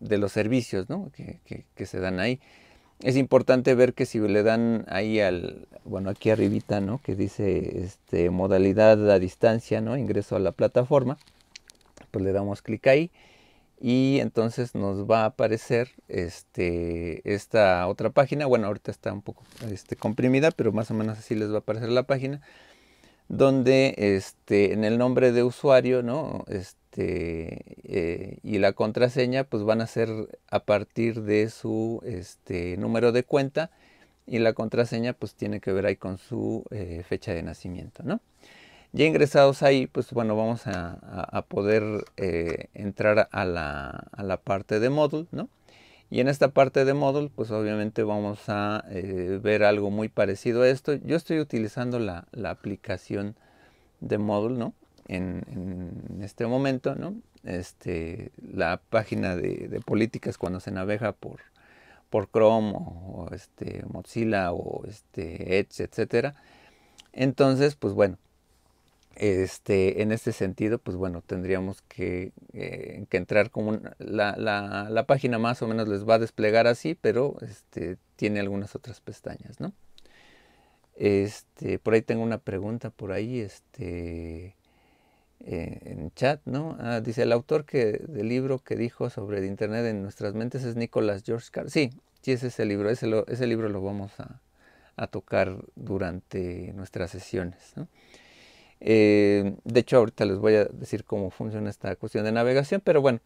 A: de los servicios ¿no? que, que, se dan ahí es importante ver que si le dan ahí al bueno aquí arribita no que dice este modalidad a distancia no ingreso a la plataforma pues le damos clic ahí y entonces nos va a aparecer este, esta otra página. Bueno, ahorita está un poco este, comprimida, pero más o menos así les va a aparecer la página. Donde este, en el nombre de usuario ¿no? este, eh, y la contraseña pues van a ser a partir de su este, número de cuenta. Y la contraseña pues tiene que ver ahí con su eh, fecha de nacimiento. ¿no? Ya ingresados ahí, pues bueno, vamos a, poder eh, entrar a la, parte de módulo, ¿no? Y en esta parte de model, pues obviamente vamos a eh, ver algo muy parecido a esto. Yo estoy utilizando la, aplicación de model, ¿no? En, este momento, ¿no? Este, la página de, políticas cuando se navega por, por Chrome o, este, Mozilla o este, Edge, etcétera. Entonces, pues bueno, este, en este sentido, pues bueno, tendríamos que, eh, entrar como la, página más o menos les va a desplegar así, pero este, tiene algunas otras pestañas, ¿no? Este, por ahí tengo una pregunta por ahí, este, eh, en chat, ¿no? Ah, dice el autor que, del libro que dijo sobre el Internet en nuestras mentes es Nicolás George Carr. Sí, sí es ese libro, ese, ese libro lo vamos a, a tocar durante nuestras sesiones, ¿no? Eh, de hecho, ahorita les voy a decir cómo funciona esta cuestión de navegación, pero bueno,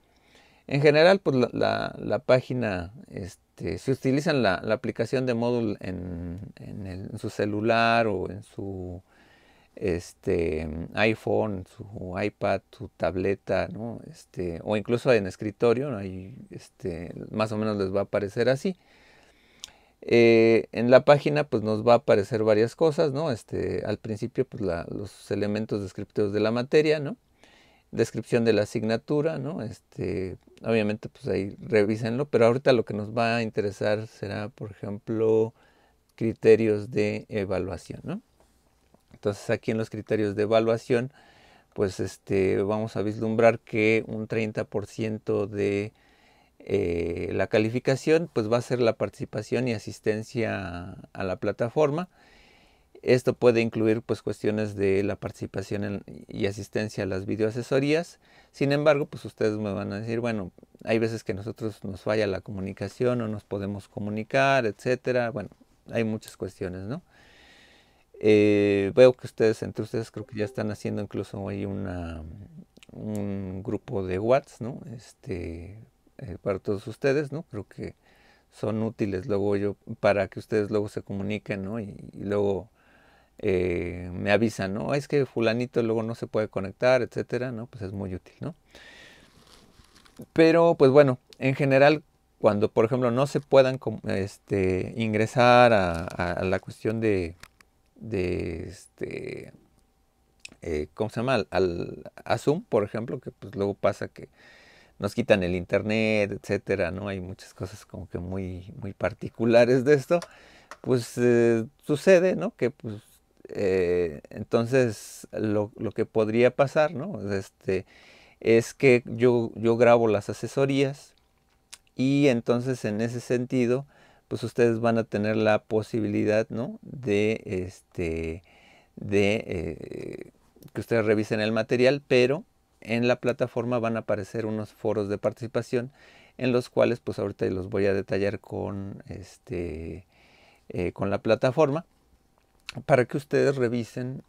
A: en general, pues la, la, página, este, si utilizan la, aplicación de módulo en, en, su celular o en su este, iPhone, su iPad, su tableta, ¿no? este, o incluso en escritorio, este, más o menos les va a aparecer así. Eh, en la página pues nos va a aparecer varias cosas, ¿no? Este, al principio pues los elementos descriptivos de la materia, ¿no? Descripción de la asignatura, ¿no? Este, obviamente pues ahí revísenlo, pero ahorita lo que nos va a interesar será, por ejemplo, criterios de evaluación, ¿no? Entonces aquí en los criterios de evaluación pues este, vamos a vislumbrar que un 30% de eh, la calificación pues va a ser la participación y asistencia a la plataforma. Esto puede incluir pues cuestiones de la participación y asistencia a las videoasesorías. Sin embargo, pues ustedes me van a decir, bueno, hay veces que nosotros nos falla la comunicación no nos podemos comunicar, etcétera. Bueno, hay muchas cuestiones, ¿no? Eh, veo que ustedes, entre ustedes, creo que ya están haciendo incluso hoy un grupo de WhatsApp, ¿no? Este, eh, para todos ustedes, ¿no? Creo que son útiles luego yo para que ustedes luego se comuniquen, Y, luego eh, me avisan, ¿no? Es que fulanito luego no se puede conectar, etcétera, ¿no? Pues es muy útil, ¿no? Pero pues bueno, en general cuando por ejemplo no se puedan este, ingresar a, la cuestión de, este, eh, ¿cómo se llama? Al, a Zoom, por ejemplo, que pues luego pasa que nos quitan el internet, etcétera, ¿no? Hay muchas cosas como que muy, muy particulares de esto. Pues eh, sucede, ¿no? Que pues eh, entonces lo, que podría pasar, ¿no? Este, es que yo, yo grabo las asesorías y entonces en ese sentido, pues ustedes van a tener la posibilidad, ¿no? De, este, de eh, que ustedes revisen el material, pero en la plataforma van a aparecer unos foros de participación en los cuales pues ahorita los voy a detallar con, este, eh, con la plataforma para que ustedes revisen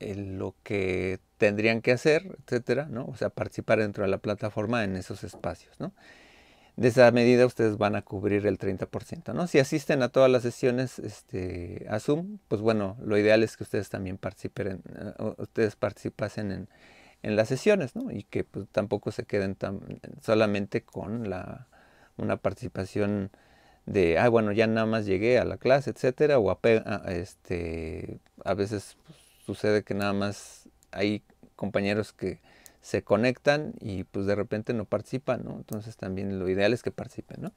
A: eh, lo que tendrían que hacer, etcétera, ¿no? O sea, participar dentro de la plataforma en esos espacios, De esa medida ustedes van a cubrir el 30%, ¿no? Si asisten a todas las sesiones este, a Zoom, pues bueno, lo ideal es que ustedes también participen, eh, ustedes participasen en, en las sesiones, ¿no? Y que pues, tampoco se queden tan, solamente con la, una participación de, ah, bueno, ya nada más llegué a la clase, etcétera, o a, ah, este, a veces pues, sucede que nada más hay compañeros que se conectan y pues de repente no participan, ¿no? Entonces también lo ideal es que participen, ¿no?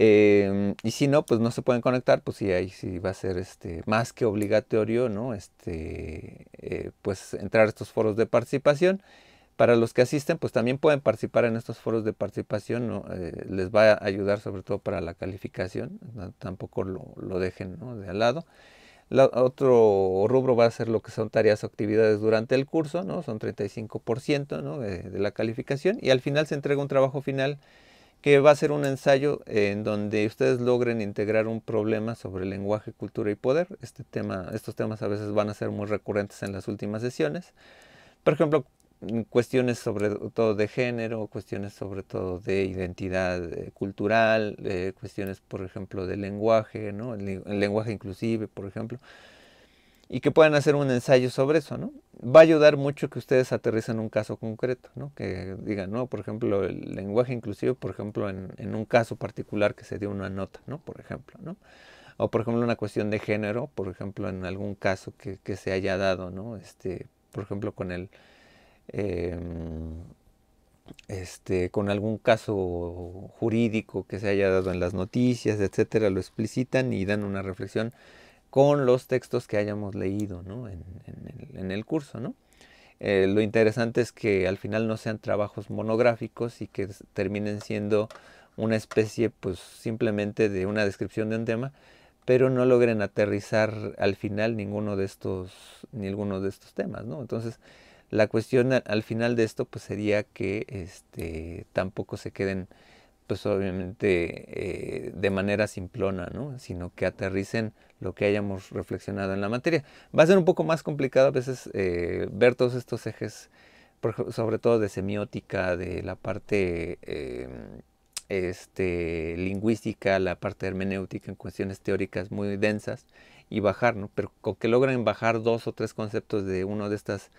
A: Em, y si no, pues no se pueden conectar, pues sí, ahí sí va a ser este, más que obligatorio, ¿no? Este, eh, pues entrar a estos foros de participación. Para los que asisten, pues también pueden participar en estos foros de participación, ¿no? Eh, les va a ayudar sobre todo para la calificación, tampoco lo, dejen de al lado. otro rubro va a ser lo que son tareas o actividades durante el curso, ¿no? son 35% ¿no? de la calificación y al final se entrega un trabajo final que va a ser un ensayo en donde ustedes logren integrar un problema sobre lenguaje, cultura y poder. Este tema, estos temas a veces van a ser muy recurrentes en las últimas sesiones. Por ejemplo, cuestiones sobre todo de género, cuestiones sobre todo de identidad eh, cultural, eh, cuestiones por ejemplo de lenguaje, ¿no? el lenguaje inclusive, por ejemplo y que puedan hacer un ensayo sobre eso, ¿no? Va a ayudar mucho que ustedes aterricen un caso concreto, ¿no? Que digan, no, por ejemplo, el lenguaje inclusivo, por ejemplo, en, un caso particular que se dio una nota, ¿no? Por ejemplo, ¿no? O por ejemplo una cuestión de género, por ejemplo, en algún caso que, que se haya dado, ¿no? Este, por ejemplo, con el... Em, este, con algún caso jurídico que se haya dado en las noticias, etcétera, lo explicitan y dan una reflexión con los textos que hayamos leído en, el curso. Eh, lo interesante es que al final no sean trabajos monográficos y que terminen siendo una especie pues simplemente de una descripción de un tema, pero no logren aterrizar al final ninguno de estos, de estos temas. Entonces, la cuestión al, final de esto pues sería que este, tampoco se queden pues obviamente eh, de manera simplona, ¿no? sino que aterricen lo que hayamos reflexionado en la materia. Va a ser un poco más complicado a veces eh, ver todos estos ejes, sobre todo de semiótica, de la parte eh, este, lingüística, la parte hermenéutica en cuestiones teóricas muy densas y bajar, ¿no? pero con que logren bajar dos o tres conceptos de una de estas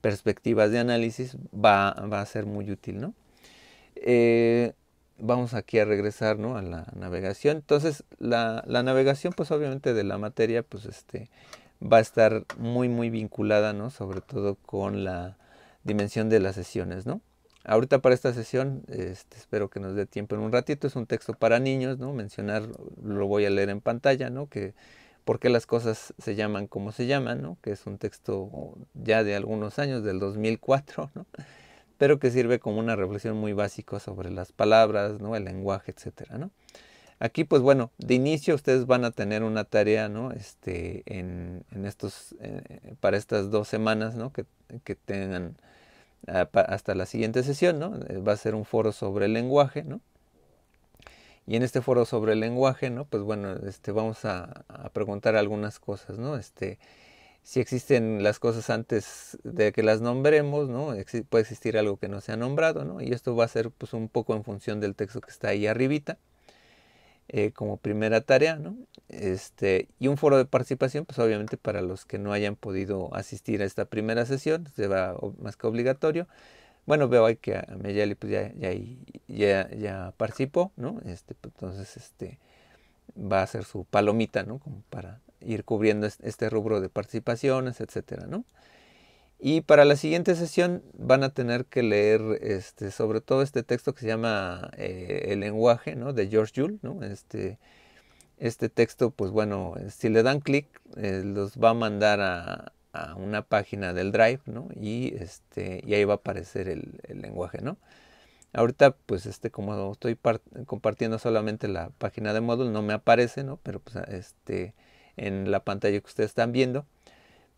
A: perspectivas de análisis va, a ser muy útil. ¿no? vamos aquí a regresar ¿no? a la navegación. Entonces, la, navegación, pues obviamente de la materia, pues este, va a estar muy, muy vinculada, ¿no? Sobre todo con la dimensión de las sesiones, ¿no? Ahorita para esta sesión, este, espero que nos dé tiempo en un ratito, es un texto para niños, ¿no? Mencionar, lo voy a leer en pantalla, ¿no? Que por qué las cosas se llaman como se llaman, ¿no? Que es un texto ya de algunos años, del 2004, ¿no? pero que sirve como una reflexión muy básica sobre las palabras, ¿no? el lenguaje, etcétera, ¿no? Aquí, pues bueno, de inicio ustedes van a tener una tarea, ¿no? Este, en, estos, eh, para estas dos semanas, ¿no? Que, tengan ah, hasta la siguiente sesión, ¿no? Eh, va a ser un foro sobre el lenguaje, ¿no? Y en este foro sobre el lenguaje, ¿no? Pues bueno, este, vamos a, a preguntar algunas cosas, ¿no? Este, si existen las cosas antes de que las nombremos, ¿no? puede existir algo que no se ha nombrado, ¿no? Y esto va a ser pues, un poco en función del texto que está ahí arribita, eh, como primera tarea, ¿no? Este, y un foro de participación, pues obviamente para los que no hayan podido asistir a esta primera sesión, pues, se va más que obligatorio. Bueno, veo ahí que a pues, ya, ya, participó, ¿no? Este, pues, entonces, este, va a ser su palomita, ¿no? Como para ir cubriendo este rubro de participaciones, etcétera, ¿no? Y para la siguiente sesión van a tener que leer este, sobre todo este texto que se llama eh, El lenguaje, ¿no? De George Yule, ¿no? Este, este texto, pues bueno, si le dan clic, eh, los va a mandar a, una página del Drive, ¿no? Y, este, ahí va a aparecer el, lenguaje, ¿no? Ahorita, pues, este, como estoy compartiendo solamente la página de módulo, no me aparece, ¿no? Pero, pues, este, en la pantalla que ustedes están viendo,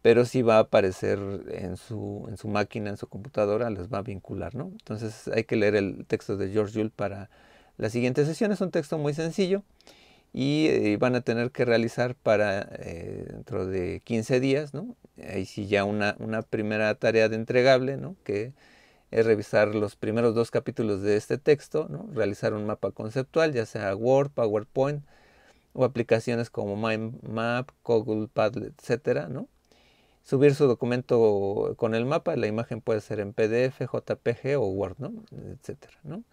A: pero sí va a aparecer en su, en su máquina, en su computadora, les va a vincular, ¿no? Entonces hay que leer el texto de George Yule para la siguiente sesión. Es un texto muy sencillo y eh, van a tener que realizar para eh, dentro de 15 días, ¿no? Ahí sí ya una, una primera tarea de entregable, ¿no? Que es revisar los primeros dos capítulos de este texto, ¿no? Realizar un mapa conceptual, ya sea Word, PowerPoint, o aplicaciones como Map, Google Padlet, etcétera, ¿no? Subir su documento con el mapa, la imagen puede ser en PDF, JPG o Word, ¿no? etcétera, ¿no?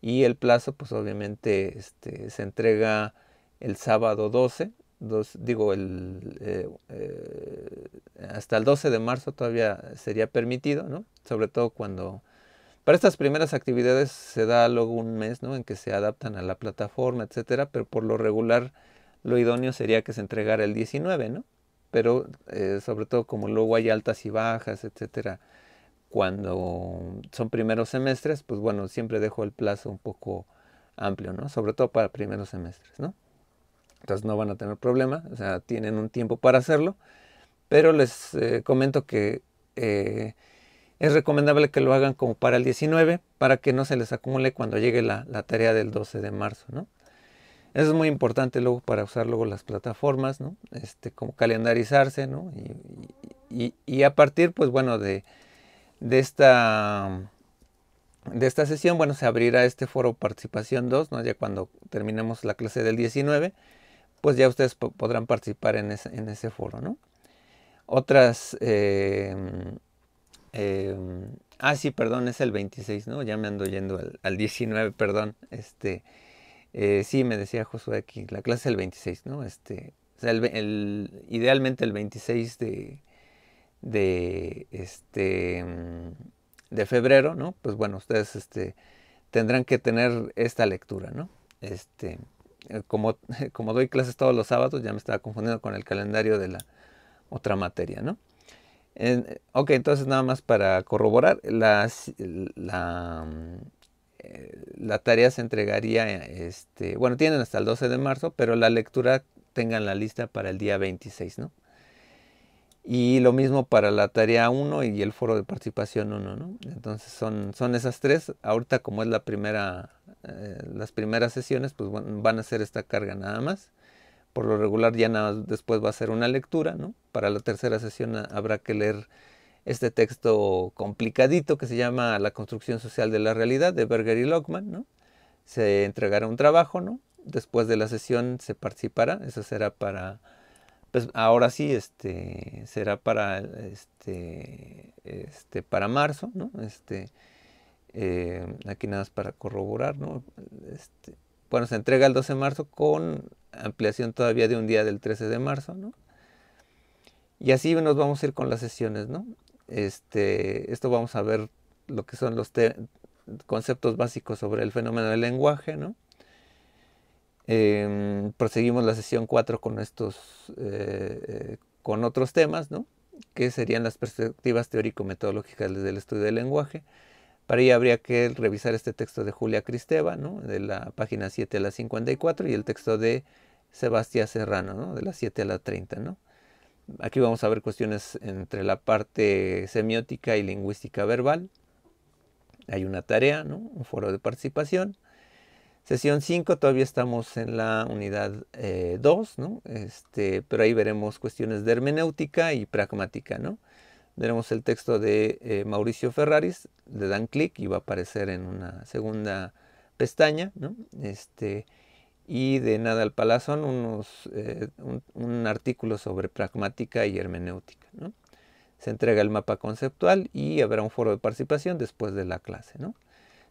A: Y el plazo, pues obviamente este, se entrega el sábado 12, digo, el, eh, eh, hasta el 12 de marzo todavía sería permitido, ¿no? Sobre todo cuando para estas primeras actividades se da luego un mes ¿no? en que se adaptan a la plataforma, etcétera, pero por lo regular lo idóneo sería que se entregara el 19, ¿no? Pero eh, sobre todo como luego hay altas y bajas, etcétera, cuando son primeros semestres, pues bueno, siempre dejo el plazo un poco amplio, ¿no? Sobre todo para primeros semestres, ¿no? Entonces no van a tener problema, o sea, tienen un tiempo para hacerlo, pero les eh, comento que eh, es recomendable que lo hagan como para el 19 para que no se les acumule cuando llegue la, tarea del 12 de marzo. ¿no? Eso es muy importante luego para usar luego las plataformas, ¿no? este, como calendarizarse ¿no? y, a partir pues bueno de, de, esta, de esta sesión bueno se abrirá este foro participación 2, ¿no? ya cuando terminemos la clase del 19 pues ya ustedes podrán participar en ese, en ese foro. ¿no? Otras... Eh, eh, ah, sí, perdón, es el 26, ¿no? Ya me ando yendo al, 19, perdón. Este, eh, sí, me decía Josué aquí, la clase es el 26, ¿no? Este, o sea, idealmente el 26 de, este, em, de febrero, ¿no? Pues bueno, ustedes este, tendrán que tener esta lectura, ¿no? Este, eh, como, [LAUGHS] como doy clases todos los sábados, ya me estaba confundiendo con el calendario de la otra materia, ¿no? Eh, ok, entonces nada más para corroborar, la, mm, eh, tarea se entregaría, eh, este, bueno, tienen hasta el 12 de marzo, pero la lectura tengan la lista para el día 26, ¿no? Y lo mismo para la tarea 1 y el foro de participación 1, ¿no? Entonces son, esas tres. Ahorita como es la primera, las primeras sesiones, pues van a ser esta carga nada más. Por lo regular ya nada después va a ser una lectura, ¿no? Para la tercera sesión habrá que leer este texto complicadito que se llama La construcción social de la realidad de Berger y Lockman, ¿no? Se entregará un trabajo, ¿no? Después de la sesión se participará, eso será para pues ahora sí este será para este este para marzo, ¿no? Este eh, aquí nada más para corroborar, ¿no? Este, bueno, se entrega el 12 de marzo con ampliación todavía de un día del 13 de marzo, Y así nos vamos a ir con las sesiones, este, esto vamos a ver lo que son los conceptos básicos sobre el fenómeno del lenguaje, ¿no? Em, proseguimos la sesión 4 con eh, eh, con otros temas, Que serían las perspectivas teórico-metodológicas del estudio del lenguaje. Para ello habría que revisar este texto de Julia Cristeva, ¿no? de la página 7 a la 54, y el texto de Sebastián Serrano, ¿no? de la 7 a la 30. Aquí vamos a ver cuestiones entre la parte semiótica y lingüística verbal. Hay una tarea, ¿no? un foro de participación. Sesión 5, todavía estamos en la unidad 2, eh, ¿no? Este, pero ahí veremos cuestiones de hermenéutica y pragmática. ¿no? tenemos el texto de eh, Mauricio Ferraris, le dan clic y va a aparecer en una segunda pestaña, este, y de Nada al Palazón, eh, un, artículo sobre pragmática y hermenéutica. Se entrega el mapa conceptual y habrá un foro de participación después de la clase.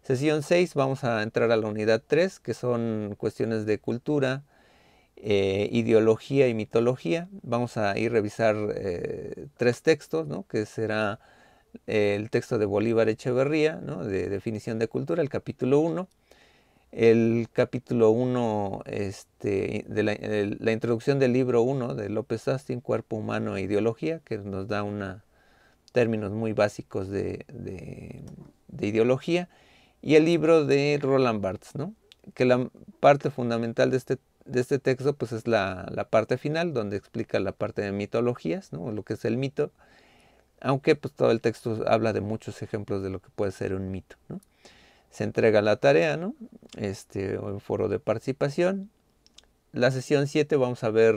A: Sesión 6, vamos a entrar a la unidad 3, que son cuestiones de cultura, eh, ideología y mitología. Vamos a ir a revisar eh, tres textos, ¿no? que será eh, el texto de Bolívar Echeverría, de definición de cultura, el capítulo 1, el capítulo 1 este, la, introducción del libro 1 de López Astin, Cuerpo Humano e Ideología, que nos da términos muy básicos de, ideología, y el libro de Roland Barthes, ¿no? que la parte fundamental de este de este texto pues es la, parte final donde explica la parte de mitologías, ¿no? lo que es el mito, aunque pues todo el texto habla de muchos ejemplos de lo que puede ser un mito. Se entrega la tarea, ¿no? este, un foro de participación. La sesión 7 vamos a ver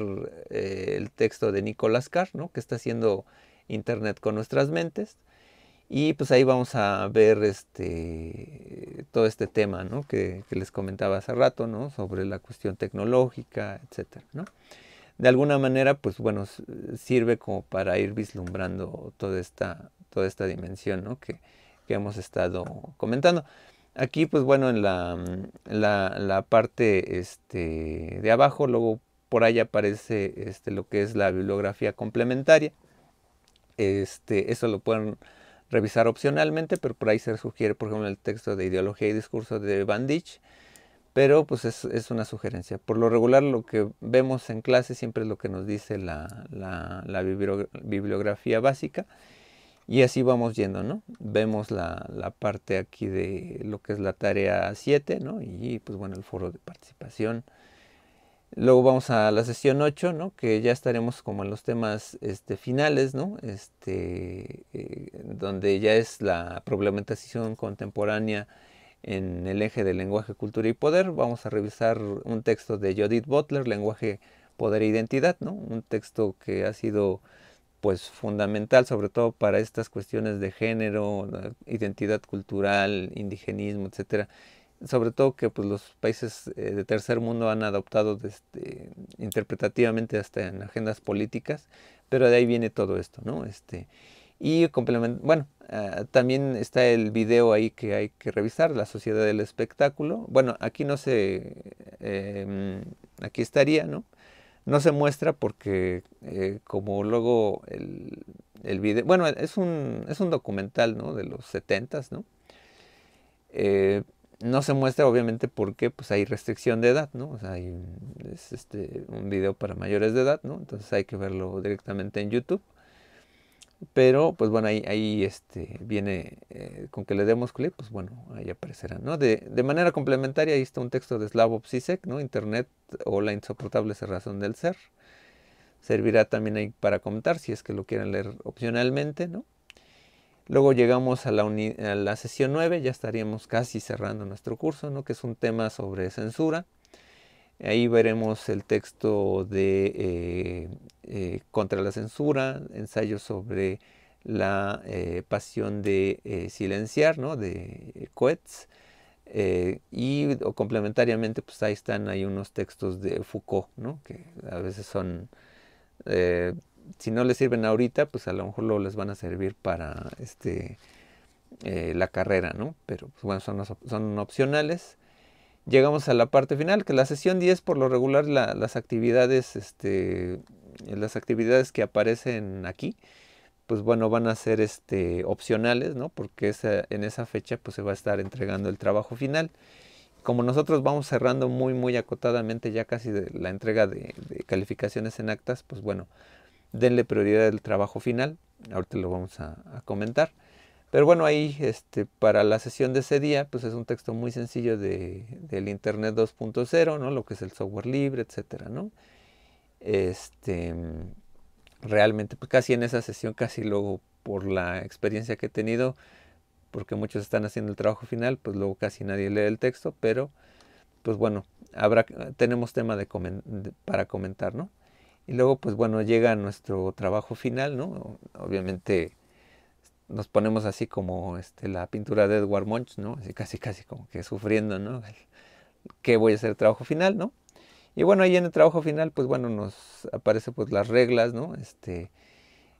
A: eh, el texto de Nicolás Carr, que está haciendo Internet con nuestras mentes. Y pues ahí vamos a ver este, todo este tema ¿no? que, les comentaba hace rato, ¿no? sobre la cuestión tecnológica, etc. ¿no? De alguna manera, pues bueno, sirve como para ir vislumbrando toda esta, toda esta dimensión ¿no? que, hemos estado comentando. Aquí, pues bueno, en la, parte este, de abajo, luego por ahí aparece este, lo que es la bibliografía complementaria. Este, eso lo pueden revisar opcionalmente, pero por ahí se sugiere, por ejemplo, el texto de Ideología y Discurso de Bandich, pero pues es, una sugerencia. Por lo regular lo que vemos en clase siempre es lo que nos dice la, bibliografía básica y así vamos yendo, ¿no? Vemos la, parte aquí de lo que es la tarea 7, ¿no? Y pues bueno, el foro de participación. Luego vamos a la sesión 8, ¿no? que ya estaremos como en los temas este, finales, ¿no? este, eh, donde ya es la problematización contemporánea en el eje de lenguaje, cultura y poder. Vamos a revisar un texto de Judith Butler, Lenguaje, Poder e Identidad, ¿no? un texto que ha sido pues fundamental sobre todo para estas cuestiones de género, identidad cultural, indigenismo, etcétera, sobre todo que pues, los países eh, de tercer mundo han adoptado este, interpretativamente hasta en agendas políticas, pero de ahí viene todo esto, ¿no? Este, y bueno, ah, también está el video ahí que hay que revisar, la sociedad del espectáculo. Bueno, aquí no se, em, aquí estaría, ¿no? No se muestra porque eh, como luego el, el, video, bueno, es un, es un documental, ¿no? De los setentas ¿no? Eh, no se muestra obviamente porque pues hay restricción de edad, ¿no? O sea, hay, es este, un video para mayores de edad, ¿no? Entonces hay que verlo directamente en YouTube. Pero pues bueno, ahí, ahí este, viene eh, con que le demos clic, pues bueno, ahí aparecerá, ¿no? De, manera complementaria, ahí está un texto de Slavov Sisek, ¿no? Internet o la insoportable cerrazón del ser. Servirá también ahí para comentar si es que lo quieren leer opcionalmente, ¿no? Luego llegamos a la, sesión 9, ya estaríamos casi cerrando nuestro curso, ¿no? que es un tema sobre censura. Ahí veremos el texto de eh, eh, Contra la censura, ensayo sobre la eh, pasión de silenciar, de Coetz. y complementariamente, pues ahí están hay unos textos de Foucault, ¿no? que a veces son si no les sirven ahorita, pues a lo mejor luego les van a servir para este, eh, la carrera, ¿no? Pero pues bueno, son, opcionales. Llegamos a la parte final, que la sesión 10 por lo regular las actividades, este, las actividades que aparecen aquí, pues bueno, van a ser este, opcionales, ¿no? Porque en esa fecha pues se va a estar entregando el trabajo final. Como nosotros vamos cerrando muy, muy acotadamente ya casi de la entrega de, de calificaciones en actas, pues bueno, denle prioridad al trabajo final. Ahorita lo vamos a, comentar. Pero bueno, ahí este, para la sesión de ese día, pues es un texto muy sencillo de, del Internet 2.0, ¿no? Lo que es el software libre, etcétera, ¿no? Este, realmente, pues casi en esa sesión, casi luego por la experiencia que he tenido, porque muchos están haciendo el trabajo final, pues luego casi nadie lee el texto, pero pues bueno, habrá, tenemos tema de para comentar, ¿no? Y luego, pues bueno, llega nuestro trabajo final, ¿no? Obviamente nos ponemos así como este, la pintura de Edward Munch, ¿no? Así casi, casi como que sufriendo, ¿no? [LAUGHS] ¿Qué voy a hacer el trabajo final, ¿no? Y bueno, ahí en el trabajo final, pues bueno, nos aparece pues las reglas, ¿no? Este,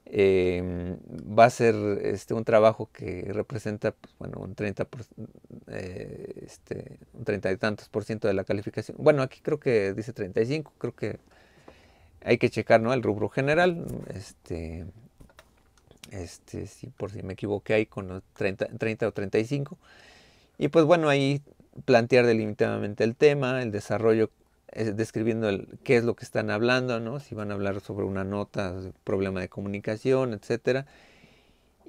A: em, va a ser este, un trabajo que representa, pues, bueno, un treinta eh, este, un 30 y tantos por ciento de la calificación. Bueno, aquí creo que dice 35, creo que hay que checar ¿no? el rubro general. Este, este, sí, por si me equivoqué ahí con los 30, 30 o 35. Y pues bueno, ahí plantear delimitadamente el tema, el desarrollo, describiendo el, qué es lo que están hablando, ¿no? si van a hablar sobre una nota, problema de comunicación, etcétera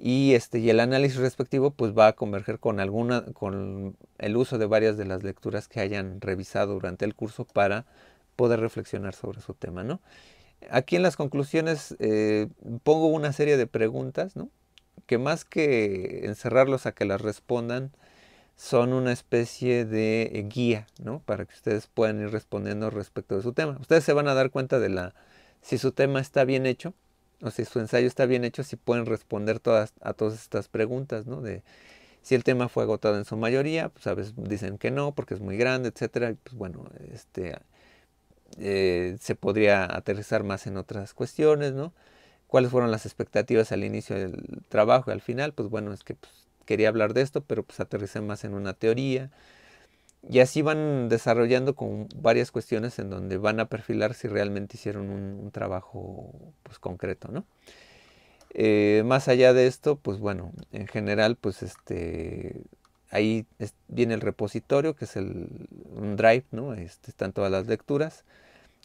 A: y este y el análisis respectivo pues va a converger con alguna con el uso de varias de las lecturas que hayan revisado durante el curso para poder reflexionar sobre su tema. ¿no? Aquí en las conclusiones eh, pongo una serie de preguntas, que más que encerrarlos a que las respondan, son una especie de eh, guía, ¿no? Para que ustedes puedan ir respondiendo respecto de su tema. Ustedes se van a dar cuenta de la si su tema está bien hecho o si su ensayo está bien hecho, si pueden responder todas a todas estas preguntas, ¿no? De si el tema fue agotado en su mayoría, pues a veces dicen que no porque es muy grande, etcétera. pues bueno, este eh, se podría aterrizar más en otras cuestiones, ¿no? ¿Cuáles fueron las expectativas al inicio del trabajo y al final? Pues bueno, es que pues, quería hablar de esto, pero pues aterricé más en una teoría. Y así van desarrollando con varias cuestiones en donde van a perfilar si realmente hicieron un, trabajo pues, concreto, ¿no? Eh, más allá de esto, pues bueno, en general, pues este, ahí viene el repositorio, que es el, un drive, ¿no? Este, están todas las lecturas.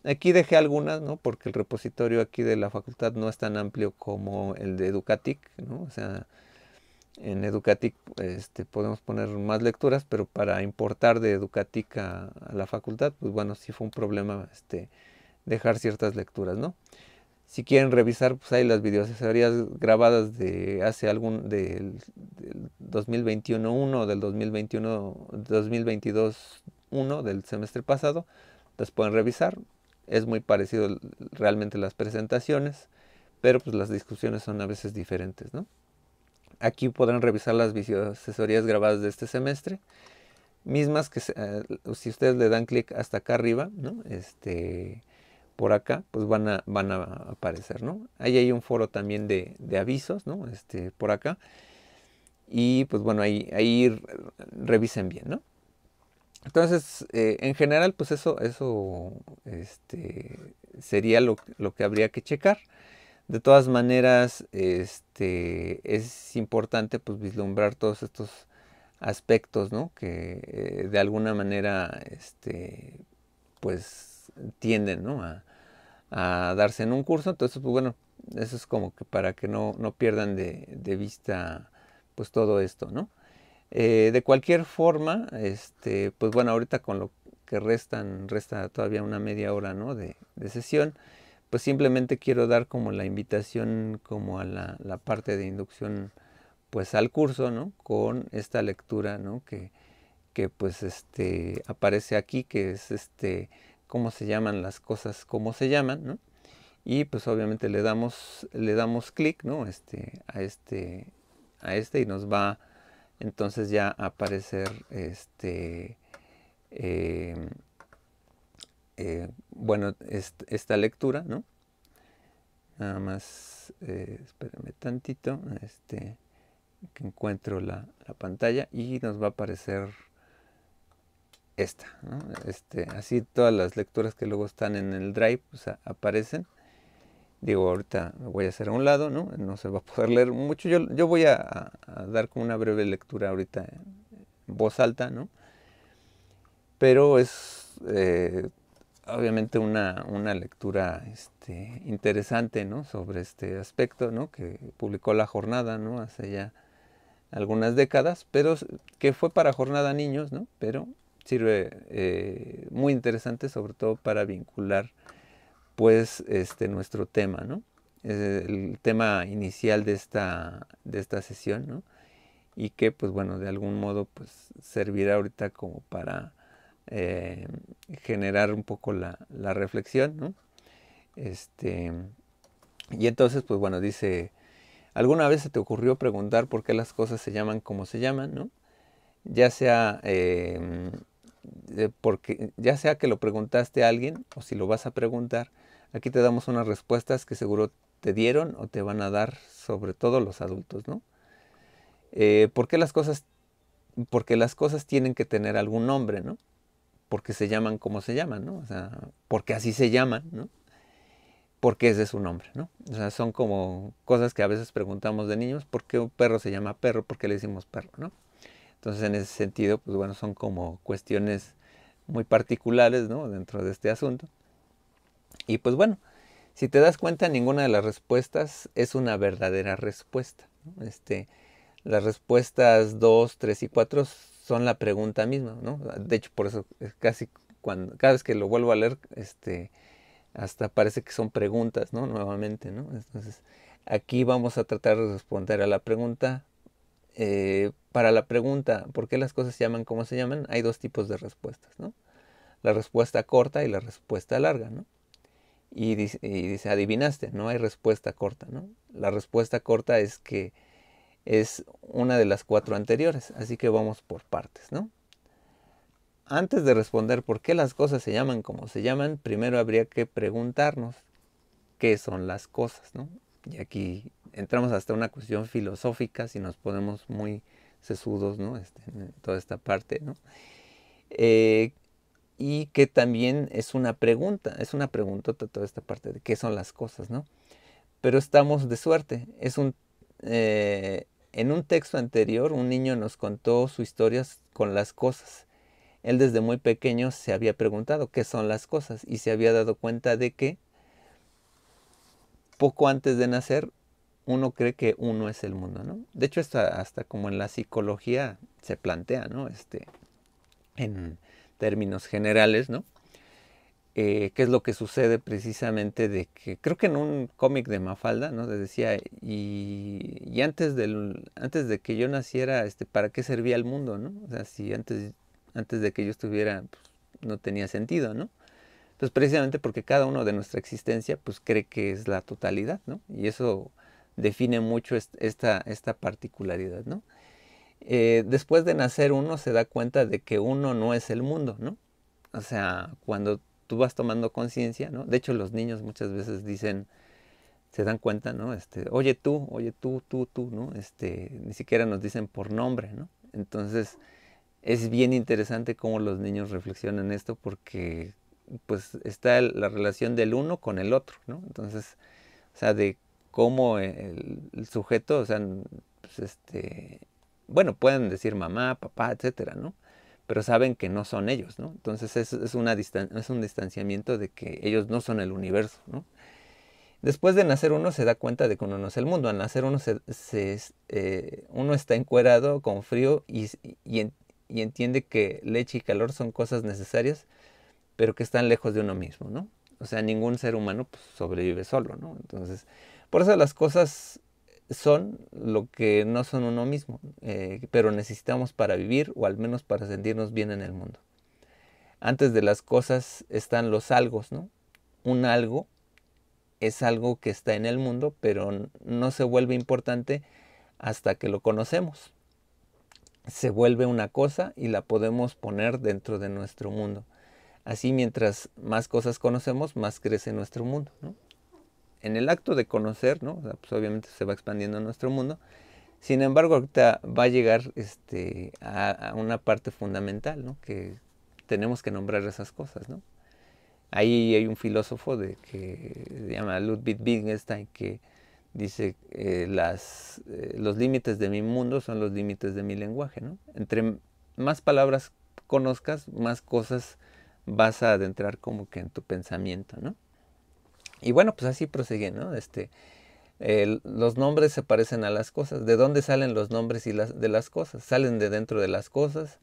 A: Aquí dejé algunas, ¿no? Porque el repositorio aquí de la facultad no es tan amplio como el de Educatic, ¿no? O sea, en Educatic este, podemos poner más lecturas, pero para importar de Educatic a, la facultad, pues bueno, sí fue un problema este, dejar ciertas lecturas, ¿no? Si quieren revisar, pues hay las videoasesorías grabadas de hace algún, del, 2021-1, del 2021, 2022-1, del semestre pasado, las pueden revisar. Es muy parecido realmente las presentaciones, pero pues las discusiones son a veces diferentes, ¿no? Aquí podrán revisar las videoasesorías grabadas de este semestre mismas que eh, si ustedes le dan clic hasta acá arriba, ¿no? Este, por acá, pues van a, van a aparecer, ¿no? Ahí hay un foro también de, avisos, ¿no? Este, por acá. Y pues bueno, ahí, ahí revisen bien, ¿no? Entonces, eh, en general, pues eso, eso este, sería lo, lo, que habría que checar. De todas maneras, este, es importante pues, vislumbrar todos estos aspectos ¿no? que eh, de alguna manera este, pues, tienden a, darse en un curso. Entonces, pues bueno, eso es como que para que no, no pierdan de, vista pues todo esto, ¿no? Eh, de cualquier forma, este, pues bueno, ahorita con lo que restan, resta todavía una media hora de, sesión, pues simplemente quiero dar como la invitación como a la, parte de inducción pues al curso, ¿no? Con esta lectura, ¿no? Que, que pues este aparece aquí, que es este cómo se llaman las cosas, cómo se llaman, ¿no? Y pues obviamente le damos, le damos clic, ¿no? Este, a este, a este y nos va entonces ya a aparecer este, eh, eh, bueno, esta lectura, ¿no? Nada más, eh, espérame tantito, este, que encuentro la pantalla y nos va a aparecer esta. Este, así todas las lecturas que luego están en el drive pues, aparecen. Digo, ahorita lo voy a hacer a un lado, ¿no? [LAUGHS] No se va a poder leer mucho. Yo, yo voy a, dar como una breve lectura ahorita en voz alta, ¿no? Pero es eh, obviamente una, una lectura este, interesante, ¿no? Sobre este aspecto, ¿no? Que publicó La Jornada, ¿no? Hace ya algunas décadas, pero que fue para Jornada Niños, ¿no? Pero sirve eh, muy interesante, sobre todo para vincular pues este, nuestro tema, ¿no? Es el tema inicial de esta, de esta sesión, ¿no? Y que, pues bueno, de algún modo pues servirá ahorita como para eh, generar un poco la, la reflexión, ¿no? Este, y entonces, pues bueno, dice, ¿alguna vez se te ocurrió preguntar por qué las cosas se llaman como se llaman, ¿no? Ya sea... Eh, porque ya sea que lo preguntaste a alguien o si lo vas a preguntar, aquí te damos unas respuestas que seguro te dieron o te van a dar, sobre todo los adultos, ¿no? Eh, ¿Por qué las cosas? Porque las cosas tienen que tener algún nombre, ¿no? Porque se llaman como se llaman, ¿no? O sea, porque así se llaman, ¿no? Porque ese es su nombre, ¿no? O sea, son como cosas que a veces preguntamos de niños, ¿por qué un perro se llama perro? ¿Por qué le decimos perro, no? Entonces, en ese sentido, pues bueno, son como cuestiones muy particulares, ¿no? Dentro de este asunto. Y pues bueno, si te das cuenta, ninguna de las respuestas es una verdadera respuesta. Este, las respuestas 2, 3 y 4 son la pregunta misma, ¿no? De hecho, por eso casi cada vez que lo vuelvo a leer, este, hasta parece que son preguntas, ¿no? Nuevamente, ¿no? Entonces, aquí vamos a tratar de responder a la pregunta eh, para la pregunta, ¿por qué las cosas se llaman como se llaman? Hay dos tipos de respuestas, ¿no? La respuesta corta y la respuesta larga, ¿no? Y dice, adivinaste, no hay respuesta corta, ¿no? La respuesta corta es que es una de las cuatro anteriores, así que vamos por partes, ¿no? Antes de responder por qué las cosas se llaman como se llaman, primero habría que preguntarnos qué son las cosas, ¿no? Y aquí entramos hasta una cuestión filosófica si nos ponemos muy sesudos este, en toda esta parte. ¿no? Eh, y que también es una pregunta, es una pregunta toda esta parte de qué son las cosas, ¿no? Pero estamos de suerte. Es un, eh, en un texto anterior un niño nos contó su historia con las cosas. Él desde muy pequeño se había preguntado qué son las cosas y se había dado cuenta de que poco antes de nacer uno cree que uno es el mundo, ¿no? De hecho, hasta, hasta como en la psicología se plantea, ¿no? Este, en términos generales, ¿no? Eh, qué es lo que sucede precisamente de que creo que en un cómic de Mafalda no decía y, antes del antes de que yo naciera este para qué servía el mundo no o sea si antes antes de que yo estuviera pues, no tenía sentido no entonces pues, precisamente porque cada uno de nuestra existencia pues cree que es la totalidad no y eso define mucho esta, esta particularidad, ¿no? Eh, después de nacer uno se da cuenta de que uno no es el mundo, ¿no? O sea, cuando tú vas tomando conciencia, ¿no? De hecho, los niños muchas veces dicen, se dan cuenta, ¿no? Este, oye tú, oye tú, tú, tú, ¿no? Este, ni siquiera nos dicen por nombre, ¿no? Entonces, es bien interesante cómo los niños reflexionan esto porque, pues, está la relación del uno con el otro, ¿no? Entonces, o sea, de cómo eh, el, sujeto, o sea, pues este, bueno, pueden decir mamá, papá, etcétera, ¿no? Pero saben que no son ellos, ¿no? Entonces es, una es un distanciamiento de que ellos no son el universo, ¿no? Después de nacer uno se da cuenta de que uno no es el mundo. Al nacer uno, se, eh, uno está encuerado, con frío y, y, entiende que leche y calor son cosas necesarias, pero que están lejos de uno mismo, ¿no? O sea, ningún ser humano pues, sobrevive solo, ¿no? Entonces, por eso las cosas son lo que no son uno mismo, eh, pero necesitamos para vivir o al menos para sentirnos bien en el mundo. Antes de las cosas están los algos, ¿no? Un algo es algo que está en el mundo, pero no se vuelve importante hasta que lo conocemos. Se vuelve una cosa y la podemos poner dentro de nuestro mundo. Así mientras más cosas conocemos, más crece nuestro mundo. ¿no? en el acto de conocer, ¿no? pues obviamente se va expandiendo nuestro mundo. Sin embargo, ahorita va a llegar este, a, una parte fundamental, ¿no? Que tenemos que nombrar esas cosas, ¿no? Ahí hay un filósofo de, que se llama Ludwig Wittgenstein que dice, eh, las, eh, los límites de mi mundo son los límites de mi lenguaje, ¿no? Entre más palabras conozcas, más cosas vas a adentrar como que en tu pensamiento, ¿no? Y bueno, pues así proseguí, ¿no? Este, los nombres se parecen a las cosas. ¿De dónde salen los nombres y las, de las cosas? Salen de dentro de las cosas.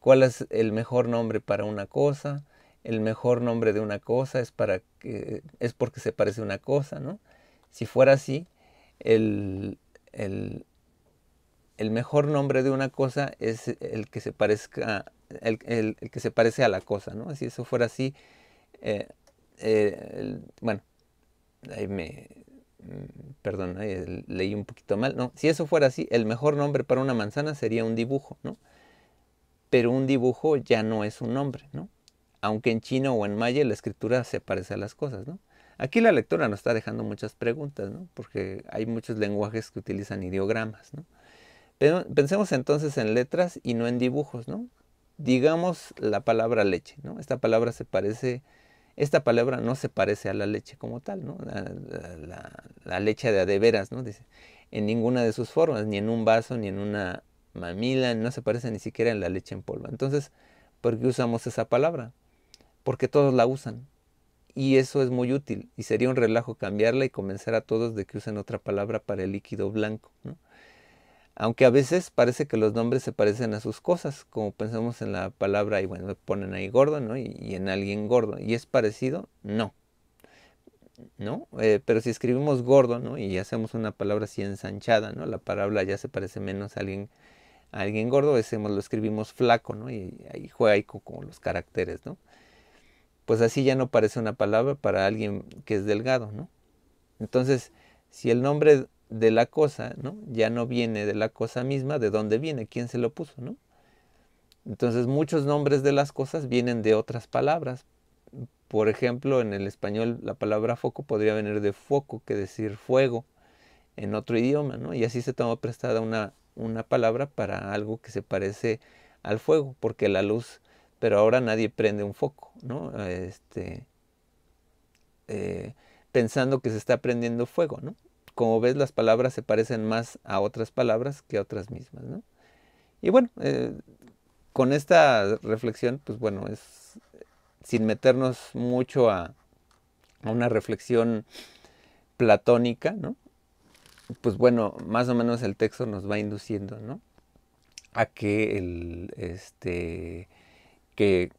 A: ¿Cuál es el mejor nombre para una cosa? El mejor nombre de una cosa es, para es porque se parece a una cosa, ¿no? Si fuera así, el, mejor nombre de una cosa es el que se parezca el, que se parece a la cosa, ¿no? Si eso fuera así, eh, eh, bueno, ahí me, mm, perdón, leí un poquito mal, no, si eso fuera así, el mejor nombre para una manzana sería un dibujo, ¿no? Pero un dibujo ya no es un nombre, ¿no? Aunque en chino o en maya la escritura se parece a las cosas, ¿no? Aquí la lectura nos está dejando muchas preguntas, Porque hay muchos lenguajes que utilizan ideogramas, ¿no? Pero pensemos entonces en letras y no en dibujos, ¿no? Digamos la palabra leche, ¿no? Esta palabra se parece esta palabra no se parece a la leche como tal, ¿no? La, leche de adeveras, ¿no? Dice, en ninguna de sus formas, ni en un vaso, ni en una mamila, no se parece ni siquiera a la leche en polvo. Entonces, ¿por qué usamos esa palabra? Porque todos la usan. Y eso es muy útil. Y sería un relajo cambiarla y convencer a todos de que usen otra palabra para el líquido blanco, ¿no? aunque a veces parece que los nombres se parecen a sus cosas, como pensamos en la palabra, y bueno, ponen ahí gordo, ¿no? Y, en alguien gordo, ¿y es parecido? No. ¿No? Eh, pero si escribimos gordo, ¿no? Y hacemos una palabra así ensanchada, ¿no? La palabra ya se parece menos a alguien, alguien gordo, lo escribimos flaco, ¿no? Y ahí juega con los caracteres, ¿no? Pues así ya no parece una palabra para alguien que es delgado, ¿no? Entonces, si el nombre de la cosa, ¿no? Ya no viene de la cosa misma, de dónde viene, quién se lo puso, ¿no? Entonces muchos nombres de las cosas vienen de otras palabras. Por ejemplo, en el español la palabra foco podría venir de foco, que decir fuego, en otro idioma, ¿no? Y así se tomó prestada una, una palabra para algo que se parece al fuego, porque la luz, pero ahora nadie prende un foco, ¿no? Este, eh, pensando que se está prendiendo fuego, ¿no? como ves, las palabras se parecen más a otras palabras que a otras mismas. Y bueno, eh, con esta reflexión, pues bueno, es sin meternos mucho a, una reflexión platónica, ¿no? Pues bueno, más o menos el texto nos va induciendo, A que el, este, que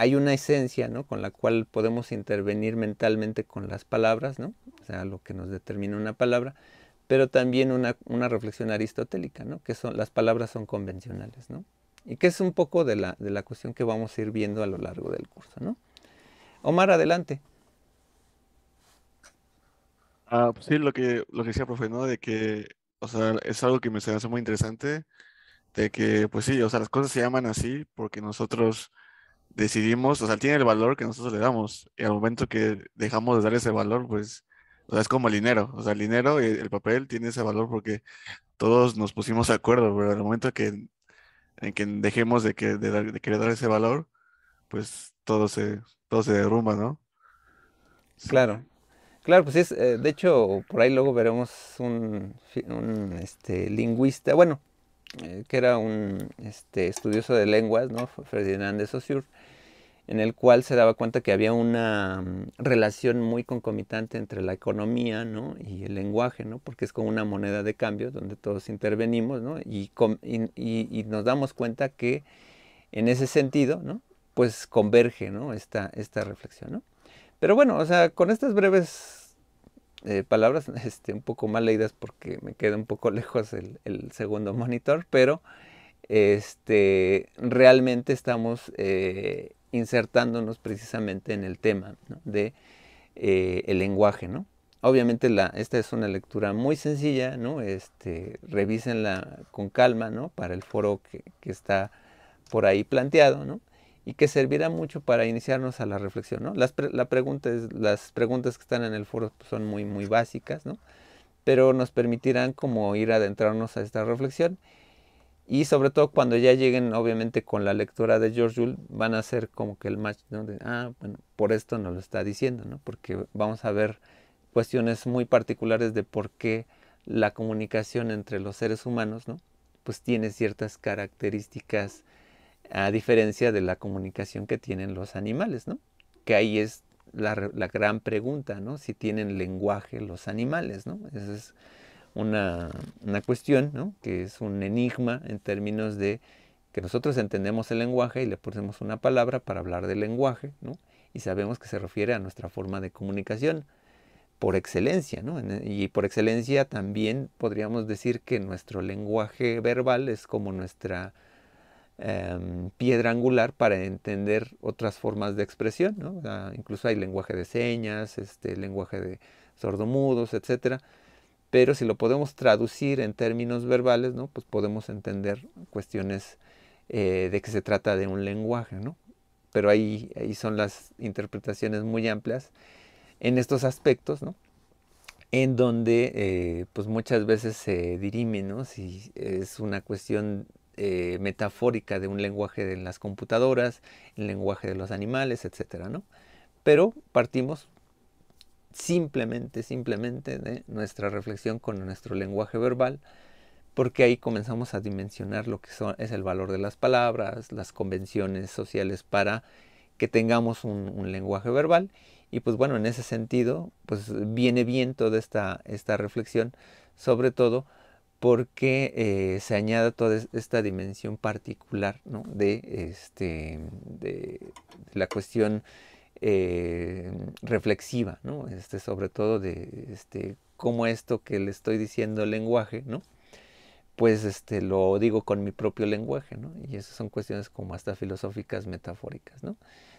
A: hay una esencia con la cual podemos intervenir mentalmente con las palabras, ¿no? o sea, lo que nos determina una palabra, pero también una, reflexión aristotélica, ¿no? que son, las palabras son convencionales, ¿no? y que es un poco de la, de la cuestión que vamos a ir viendo a lo largo del curso. ¿no? Omar, adelante.
E: Ah, pues sí, lo que, lo que decía profe, De que, es algo que me hace muy interesante, de que, pues sí, o sea, las cosas se llaman así porque nosotros decidimos, o sea, tiene el valor que nosotros le damos. Y al momento que dejamos de dar ese valor, pues, o sea, es como el dinero. O sea, el dinero y el papel tiene ese valor porque todos nos pusimos de acuerdo, pero al momento que, en que dejemos de, que, de, dar, de querer dar ese valor,
A: pues todo se, todo se derrumba, ¿no? Claro. Claro, pues es, eh, de hecho, por ahí luego veremos un, un este, lingüista, bueno, eh, que era un este, estudioso de lenguas, ¿no? Ferdinand de Saussure, en el cual se daba cuenta que había una mm, relación muy concomitante entre la economía y el lenguaje, ¿no? porque es como una moneda de cambio donde todos intervenimos y, y, nos damos cuenta que en ese sentido ¿no? pues converge ¿no? esta, esta reflexión. Pero bueno, o sea, con estas breves eh, palabras [LAUGHS] este, un poco mal leídas porque me queda un poco [LAUGHS] lejos el, el segundo monitor, pero este, realmente estamos eh, insertándonos precisamente en el tema ¿no? de eh, el lenguaje, ¿no? Obviamente la, esta es una lectura muy sencilla, ¿no? Este, revísenla con calma, ¿no? Para el foro que, que está por ahí planteado, ¿no? y que servirá mucho para iniciarnos a la reflexión. Las, pregunta las preguntas que están en el foro son muy, muy básicas, pero nos permitirán como ir adentrarnos a esta reflexión y sobre todo cuando ya lleguen obviamente con la lectura de George Jules van a ser como que el match ah bueno por esto nos lo está diciendo no porque vamos a ver cuestiones muy particulares de por qué la comunicación entre los seres humanos no pues tiene ciertas características a diferencia de la comunicación que tienen los animales, ¿no? Que ahí es la, la gran pregunta, ¿no? Si tienen lenguaje los animales, ¿no? Esa es una, cuestión, ¿no? Que es un enigma en términos de que nosotros entendemos el lenguaje y le ponemos una palabra para hablar del lenguaje, ¿no? Y sabemos que se refiere a nuestra forma de comunicación por excelencia, ¿no? Y por excelencia también podríamos decir que nuestro lenguaje verbal es como nuestra Em, piedra angular para entender otras formas de expresión, incluso hay lenguaje de señas, este, lenguaje de sordomudos, etcétera pero si lo podemos traducir en términos verbales, ¿no? pues podemos entender cuestiones eh, de que se trata de un lenguaje, pero ahí, son las interpretaciones muy amplias en estos aspectos, en donde eh, pues muchas veces se dirime ¿no? si es una cuestión eh, metafórica de un lenguaje de las computadoras, el lenguaje de los animales, etcétera, ¿no? Pero partimos simplemente, simplemente de nuestra reflexión con nuestro lenguaje verbal, porque ahí comenzamos a dimensionar lo que son, es el valor de las palabras, las convenciones sociales para que tengamos un, lenguaje verbal. Y pues bueno, en ese sentido, pues viene bien toda esta, esta reflexión, sobre todo porque eh, se añada toda esta dimensión particular de, este, de, la cuestión eh, reflexiva, este, sobre todo de este, cómo esto que le estoy diciendo el lenguaje, ¿no? pues este, lo digo con mi propio lenguaje, y esas son cuestiones como hasta filosóficas, metafóricas.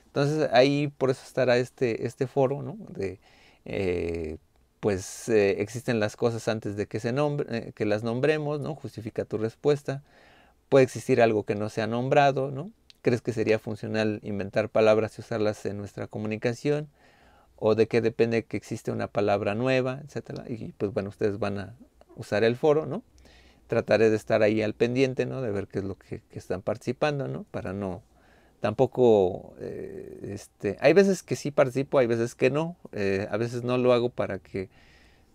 A: Entonces ahí por eso estará este, este foro de... Eh, pues eh, existen las cosas antes de que, se nombre, eh, que las nombremos, ¿no? Justifica tu respuesta. Puede existir algo que no sea nombrado, ¿no? ¿Crees que sería funcional inventar palabras y usarlas en nuestra comunicación? ¿O de qué depende que existe una palabra nueva, etcétera? Y pues bueno, ustedes van a usar el foro, ¿no? Trataré de estar ahí al pendiente, ¿no? De ver qué es lo que, que están participando, ¿no? Para no tampoco, eh, este, hay veces que sí participo, hay veces que no, eh, a veces no lo hago para que,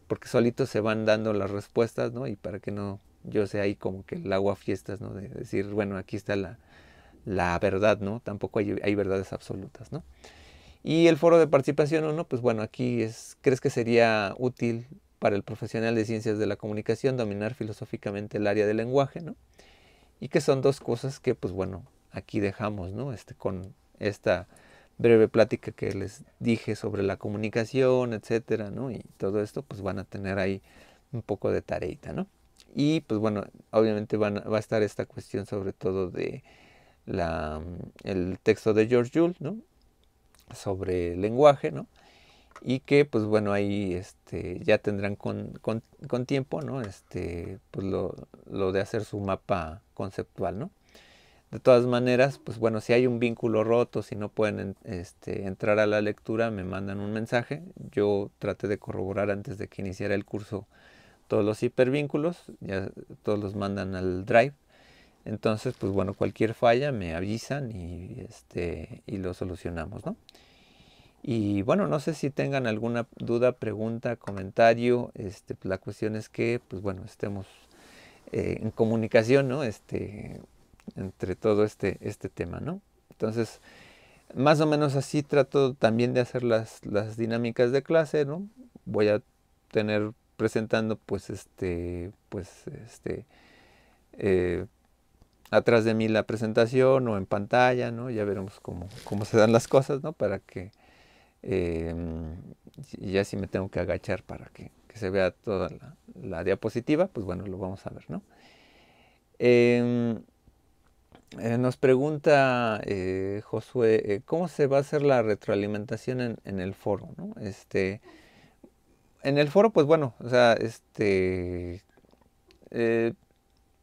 A: porque solito se van dando las respuestas, ¿no? Y para que no yo sea ahí como que el agua fiestas, ¿no? De decir, bueno, aquí está la, verdad, ¿no? Tampoco hay, hay, verdades absolutas, ¿no? Y el foro de participación o no, pues bueno, aquí es, ¿crees que sería útil para el profesional de ciencias de la comunicación dominar filosóficamente el área del lenguaje, ¿no? Y que son dos cosas que, pues bueno, aquí dejamos, ¿no? Este, con esta breve plática que les dije sobre la comunicación, etcétera, ¿no? Y todo esto, pues van a tener ahí un poco de tareita, ¿no? Y pues bueno, obviamente va a estar esta cuestión sobre todo de la, el texto de George Jules, ¿no? Sobre el lenguaje, ¿no? Y que pues bueno, ahí este, ya tendrán con, tiempo, ¿no? Este, pues lo, lo de hacer su mapa conceptual, ¿no? De todas maneras, pues bueno, si hay un vínculo roto, si no pueden este, entrar a la lectura, me mandan un mensaje. Yo traté de corroborar antes de que iniciara el curso todos los hipervínculos, ya todos los mandan al drive. Entonces, pues bueno, cualquier falla me avisan y, este, lo solucionamos, ¿no? Y bueno, no sé si tengan alguna duda, pregunta, comentario. Este, pues, la cuestión es que, pues bueno, estemos eh, en comunicación, ¿no? Este, entre todo este, este tema, ¿no? Entonces, más o menos así trato también de hacer las, dinámicas de clase, ¿no? Voy a tener presentando pues este, pues este, eh, atrás de mí la presentación o en pantalla, ¿no? Ya veremos cómo, se dan las cosas, ¿no? Para que, em, ya si me tengo que agachar para que, se vea toda la, la, diapositiva, pues bueno, lo vamos a ver, ¿no? Eh, eh, nos pregunta eh, Josué, eh, ¿cómo se va a hacer la retroalimentación en, el foro? ¿no? Este, en el foro, pues bueno, o sea, este,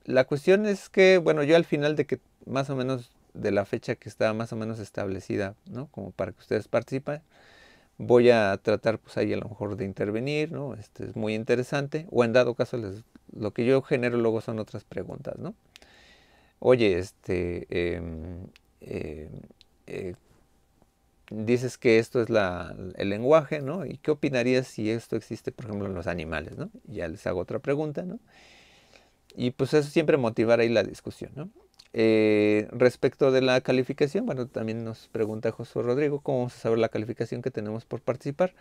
A: la cuestión es que, bueno, yo al final de que más o menos de la fecha que está más o menos establecida, ¿no? Como para que ustedes participen, voy a tratar, pues ahí a lo mejor de intervenir, ¿no? Este es muy interesante, o en dado caso, lo que yo genero luego son otras preguntas, ¿no? oye, este, em, eh, eh, dices que esto es el lenguaje, ¿no? ¿Y qué opinarías si esto existe, por ejemplo, en los animales, ¿no? Ya les hago otra pregunta, ¿no? Y pues eso siempre motivará ahí la discusión, ¿no? Eh, respecto de la calificación, bueno, también nos pregunta José Rodrigo, ¿cómo vamos a saber la calificación que tenemos por participar?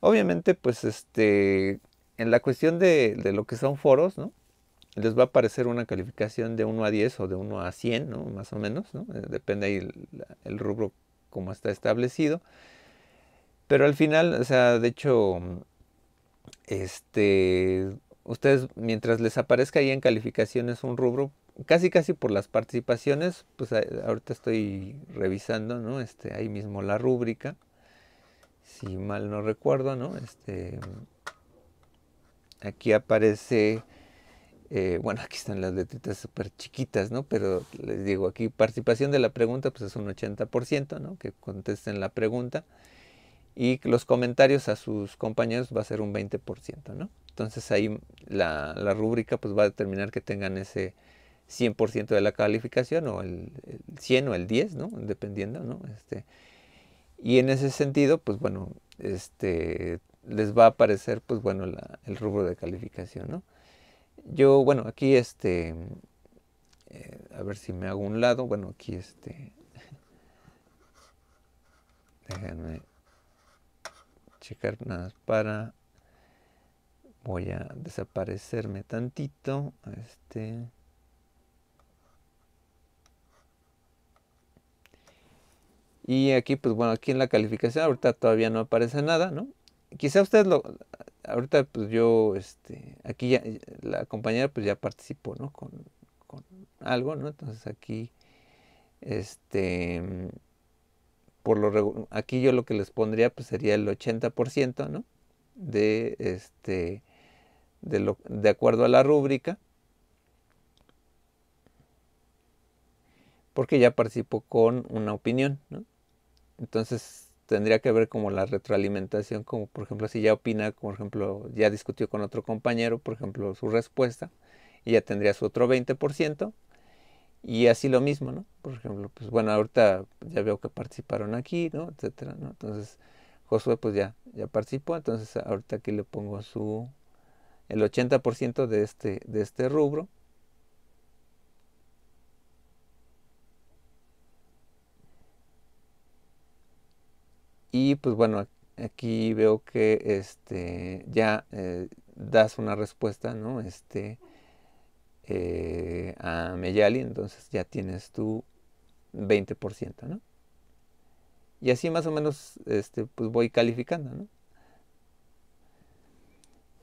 A: Obviamente, pues este, en la cuestión de lo que son foros, ¿no? les va a aparecer una calificación de 1 a 10 o de 1 a 100, ¿no? más o menos, ¿no? Eh, depende ahí el, rubro como está establecido. Pero al final, o sea, de hecho, este, ustedes mientras les aparezca ahí en calificaciones un rubro, casi casi por las participaciones, pues eh, ahorita estoy revisando, ¿no? Este, ahí mismo la rúbrica, si mal no recuerdo, ¿no? Este, aquí aparece eh, bueno, aquí están las letritas súper chiquitas, ¿no? Pero les digo, aquí participación de la pregunta, pues es un 80%, ¿no? Que contesten la pregunta. Y los comentarios a sus compañeros va a ser un 20%, ¿no? Entonces ahí la, la rúbrica pues va a determinar que tengan ese 100% de la calificación o el, 100 o el 10, ¿no? Dependiendo, ¿no? Este, y en ese sentido, pues bueno, este, les va a aparecer, pues bueno, el rubro de calificación, ¿no? Yo, bueno, aquí este, eh, a ver si me hago un lado, bueno, aquí este, [LAUGHS] déjenme checar nada para, voy a desaparecerme tantito, este, Y aquí, pues bueno, aquí en la calificación ahorita todavía no aparece nada, ¿no? Quizá ustedes lo, ahorita pues yo, este, aquí la compañera pues ya participó, ¿no? Con, algo, ¿no? Entonces aquí, este, por lo aquí yo lo que les pondría pues sería el 80%, ¿no? De, este, de, lo, de acuerdo a la rúbrica. Porque ya participó con una opinión, ¿no? Entonces, tendría que ver como la retroalimentación, como por ejemplo si ya opina, por ejemplo, ya discutió con otro compañero, por ejemplo, su respuesta, y ya tendría su otro 20%, y así lo mismo, ¿no? Por ejemplo, pues bueno, ahorita ya veo que participaron aquí, ¿no? Etcétera, ¿no? Entonces, Josué pues ya, ya participó, entonces ahorita aquí le pongo su, el 80% de este, de este rubro, Y pues bueno, aquí veo que este, ya eh, das una respuesta ¿no? este, eh, a Meyali, entonces ya tienes tu 20%. ¿no? Y así más o menos este, pues voy calificando. ¿no?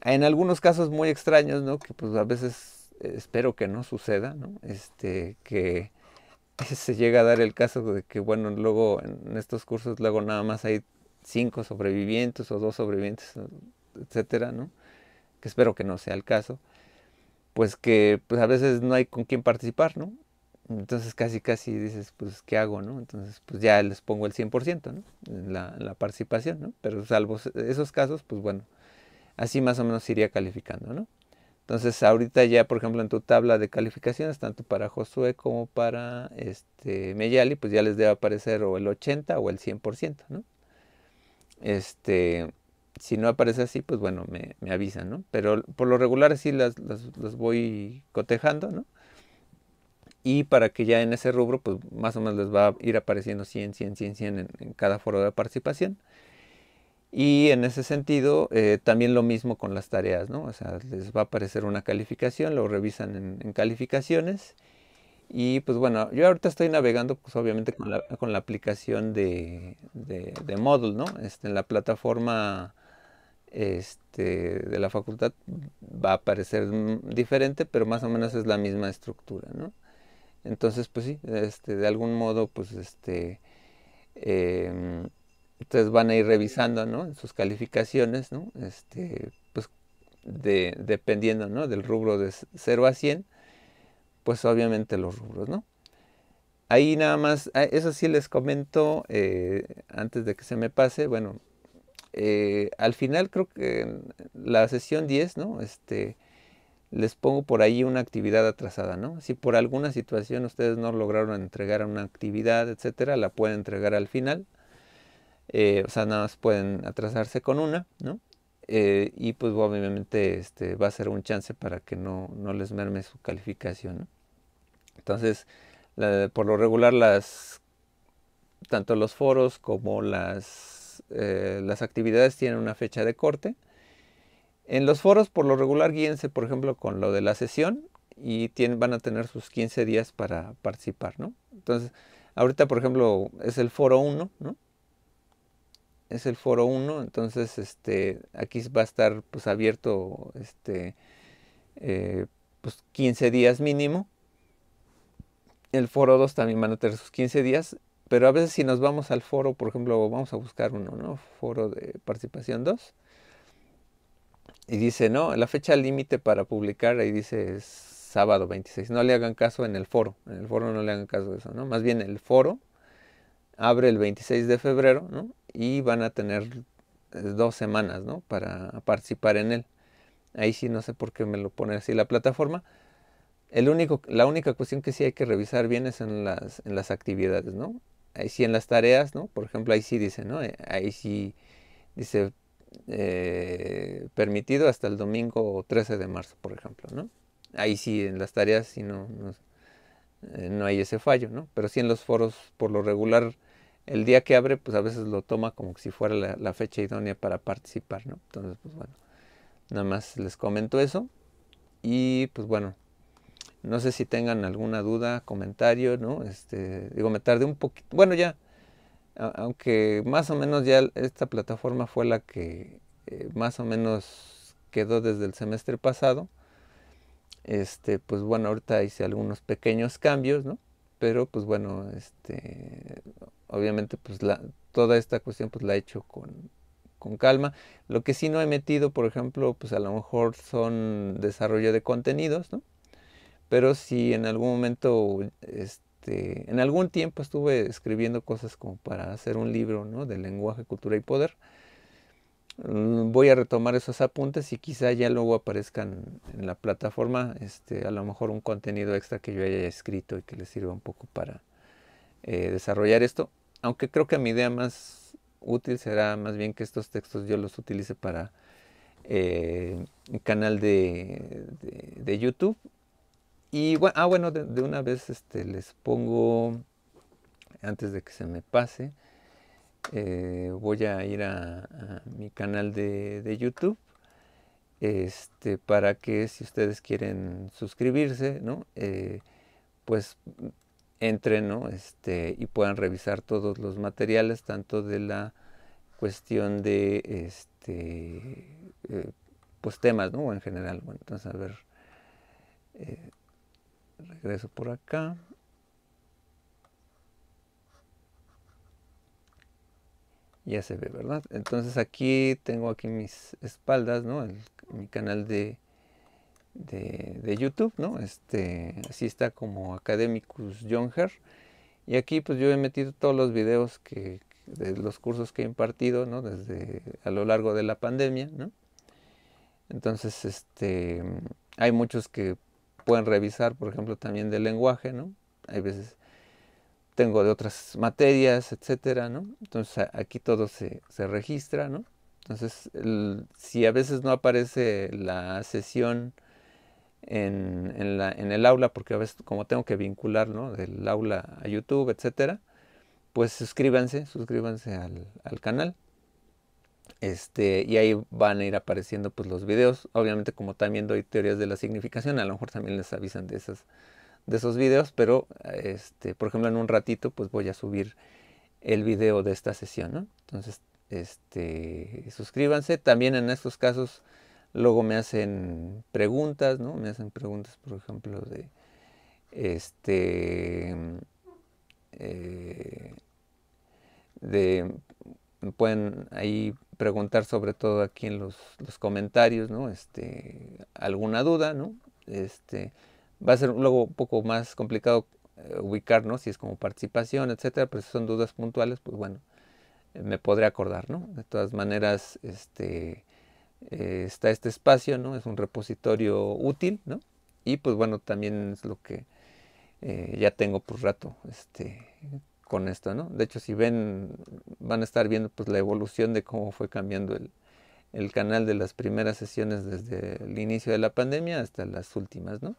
A: En algunos casos muy extraños, ¿no? que pues a veces eh, espero que no suceda, ¿no? Este, que [LAUGHS] se llega a dar el caso de que, bueno, luego en estos cursos, luego nada más hay cinco sobrevivientes o dos sobrevivientes, etcétera, ¿no? Que espero que no sea el caso. Pues que pues a veces no hay con quién participar, ¿no? Entonces casi, casi dices, pues, ¿qué hago, no? Entonces, pues ya les pongo el 100%, ¿no? la, la participación, ¿no? Pero salvo esos casos, pues bueno, así más o menos iría calificando, ¿no? Entonces ahorita ya, por ejemplo, en tu tabla de calificaciones, tanto para Josué como para este, pues ya les debe aparecer o el 80 o el 100%, ¿no? Este, si no aparece así, pues bueno, me, me avisan, ¿no? Pero por lo regular sí las, voy cotejando, ¿no? y para que ya en ese rubro, pues más o menos les va a ir apareciendo 100, 100, 100, 100 en cada foro de participación. Y en ese sentido, eh, también lo mismo con las tareas, ¿no? O sea, les va a aparecer una calificación, lo revisan en, calificaciones. Y pues bueno, yo ahorita estoy navegando pues obviamente con la, aplicación de, de, Moodle, ¿no? Este, en la plataforma este, de la facultad va a aparecer diferente, pero más o menos es la misma estructura, ¿no? Entonces, pues sí, este, de algún modo, pues este... Em, entonces van a ir revisando, Sus calificaciones, Este, pues dependiendo, Del rubro de 0 a 100, pues obviamente los rubros, ¿no? Ahí nada más, eso sí les comento eh, antes de que se me pase, bueno, eh, al final creo que la sesión 10, ¿no? Este, les pongo por ahí una actividad atrasada, ¿no? Si por alguna situación ustedes no lograron entregar una actividad, etcétera, la pueden entregar al final eh, o sea, nada más pueden atrasarse con una, ¿no? Eh, y pues obviamente este, va a ser un chance para que no, les merme su calificación. ¿no? Entonces, por lo regular, las, tanto los foros como las, eh, las actividades tienen una fecha de corte. En los foros, por lo regular, guíense, por ejemplo, con lo de la sesión y van a tener sus 15 días para participar. ¿no? Entonces, ahorita, por ejemplo, es el foro 1, ¿no? es el foro 1, entonces este, aquí va a estar pues, abierto este, eh, pues, 15 días mínimo. El foro 2 también van a tener sus 15 días, pero a veces si nos vamos al foro, por ejemplo, vamos a buscar uno, ¿no? Foro de participación 2. Y dice, no, la fecha límite para publicar, ahí dice es sábado 26. No le hagan caso en el foro, en el foro no le hagan caso de eso, ¿no? Más bien el foro abre el 26 de febrero, ¿no? y van a tener eh, dos semanas para participar en él. Ahí sí no sé por qué me lo pone así la plataforma. El único, la única cuestión que sí hay que revisar bien es en las, en las actividades, ¿no? Ahí sí en las tareas, ¿no? Por ejemplo, ahí sí dice, ¿no? Eh, ahí sí dice eh, permitido hasta el domingo 13 de marzo, por ejemplo, ¿no? Ahí sí en las tareas sí no, hay ese fallo, ¿no? Pero sí en los foros por lo regular el día que abre, pues a veces lo toma como si fuera la, fecha idónea para participar, ¿no? Entonces, pues bueno, nada más les comento eso. Y pues bueno, no sé si tengan alguna duda, comentario, ¿no? Este, digo, me tardé un poquito, bueno, ya, aunque más o menos ya esta plataforma fue la que eh, más o menos quedó desde el semestre pasado. Este, pues bueno, ahorita hice algunos pequeños cambios, ¿no? Pero pues bueno, este, obviamente pues la, toda esta cuestión pues la he hecho con, con calma. Lo que sí no he metido, por ejemplo, pues a lo mejor son desarrollo de contenidos, ¿no? Pero si en algún momento, este, en algún tiempo estuve escribiendo cosas como para hacer un libro, ¿no? De lenguaje, cultura y poder. Mm, voy a retomar esos apuntes y quizá ya luego aparezcan en la plataforma, este, a lo mejor un contenido extra que yo haya escrito y que les sirva un poco para, eh, desarrollar esto, aunque creo que mi idea más útil será más bien que estos textos yo los utilice para eh, canal de, de, YouTube. Y bueno, ah, bueno, de, una vez este, les pongo, antes de que se me pase, eh, voy a ir a, a mi canal de, YouTube. Este, para que si ustedes quieren suscribirse, ¿no? Eh, pues entren ¿no? este, y puedan revisar todos los materiales, tanto de la cuestión de este, eh, pues temas, ¿no? en general. Bueno, entonces, a ver, eh, regreso por acá. Ya se ve, ¿verdad? Entonces aquí tengo aquí mis espaldas, ¿no? mi canal de de, YouTube, ¿no? Este, así está como Academicus Younger. Y aquí pues yo he metido todos los videos que, de los cursos que he impartido, ¿no? Desde a lo largo de la pandemia, ¿no? Entonces, este, hay muchos que pueden revisar, por ejemplo, también del lenguaje, ¿no? Hay veces tengo de otras materias, etcétera, ¿no? Entonces aquí todo se, se registra, ¿no? Entonces, si a veces no aparece la sesión en, la, en el aula, porque a veces como tengo que vincular ¿no? del aula a YouTube, etcétera, pues suscríbanse, suscríbanse al, canal. Este, y ahí van a ir apareciendo pues, los videos. Obviamente, como también doy teorías de la significación, a lo mejor también les avisan de, esas, de esos videos, pero este, por ejemplo, en un ratito pues voy a subir el video de esta sesión, Entonces, este, suscríbanse. También en estos casos Luego me hacen preguntas, ¿no? Me hacen preguntas, por ejemplo, de este eh, de pueden ahí preguntar sobre todo aquí en los, comentarios, ¿no? Este, alguna duda, ¿no? Este, va a ser luego un poco más complicado eh, ubicar, ¿no? Si es como participación, etcétera, pero si son dudas puntuales, pues bueno, eh, me podré acordar, ¿no? De todas maneras, este, eh, está este espacio, ¿no? Es un repositorio útil, Y pues bueno, también es lo que eh, ya tengo por rato este, con esto, ¿no? De hecho, si ven, van a estar viendo pues la evolución de cómo fue cambiando el, canal de las primeras sesiones desde el inicio de la pandemia hasta las últimas, ¿no?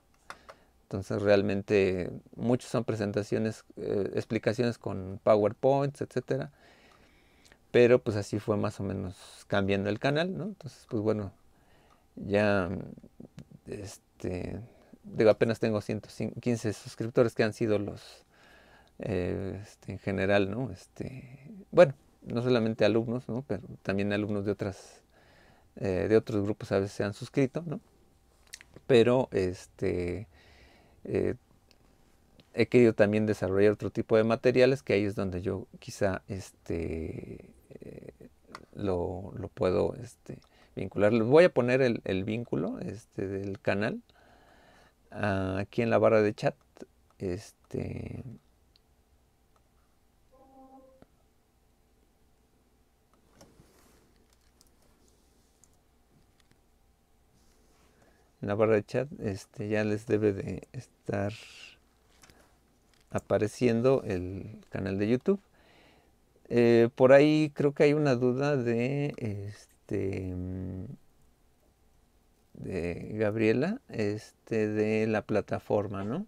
A: Entonces realmente muchos son presentaciones, eh, explicaciones con PowerPoints, etcétera pero pues así fue más o menos cambiando el canal, ¿no? Entonces, pues bueno, ya, mm, este, digo, apenas tengo 115 suscriptores que han sido los, eh, este, en general, ¿no? Este, bueno, no solamente alumnos, ¿no? Pero también alumnos de otras, eh, de otros grupos a veces se han suscrito, ¿no? Pero, este, eh, he querido también desarrollar otro tipo de materiales que ahí es donde yo quizá este eh, lo, puedo este, vincular. Les voy a poner el, vínculo este, del canal ah, aquí en la barra de chat. Este, en la barra de chat este, ya les debe de estar apareciendo el canal de YouTube. Eh, por ahí creo que hay una duda de, este, mm, de Gabriela, este, de la plataforma, ¿no?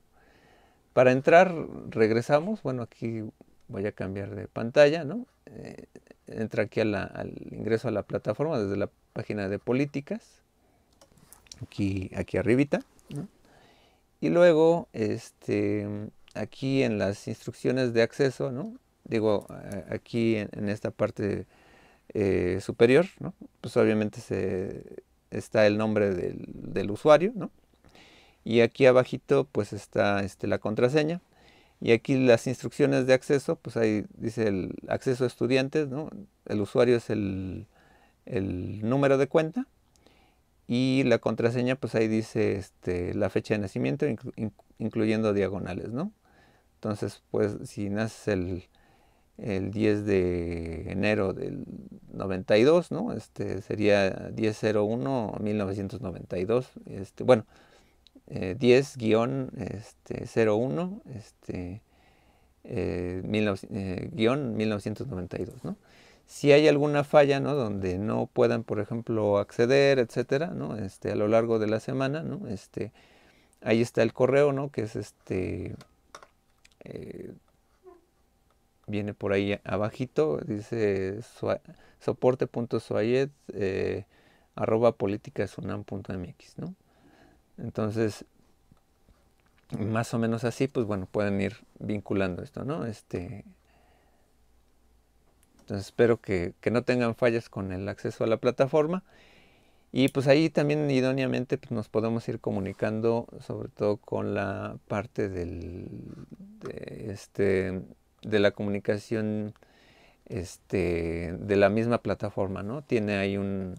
A: Para entrar, regresamos. Bueno, aquí voy a cambiar de pantalla, ¿no? Eh, entra aquí al ingreso a la plataforma desde la página de políticas. Aquí, aquí arribita. ¿no? Y luego, este, aquí en las instrucciones de acceso, ¿no? digo, aquí en, esta parte eh, superior, ¿no? pues obviamente se, está el nombre del, usuario, ¿no? y aquí abajito pues está este, la contraseña, y aquí las instrucciones de acceso, pues ahí dice el acceso a estudiantes, ¿no? el usuario es el, número de cuenta, y la contraseña pues ahí dice este, la fecha de nacimiento incluyendo diagonales, ¿no? Entonces pues si naces el el 10 de enero del 92, ¿no? Este sería 1001-1992, este, bueno, 10-01, eh, este, 1992, este, eh, eh, ¿no? Si hay alguna falla, ¿no? Donde no puedan, por ejemplo, acceder, etcétera, ¿no? Este, a lo largo de la semana, ¿no? Este, ahí está el correo, ¿no? Que es este viene por ahí abajito, dice soporte.soayet eh, arroba ¿no? Entonces, más o menos así, pues bueno, pueden ir vinculando esto, ¿no? Este, entonces espero que, no tengan fallas con el acceso a la plataforma. Y pues ahí también idóneamente pues, nos podemos ir comunicando, sobre todo con la parte del, este, de la comunicación este, de la misma plataforma, ¿no? Tiene ahí un,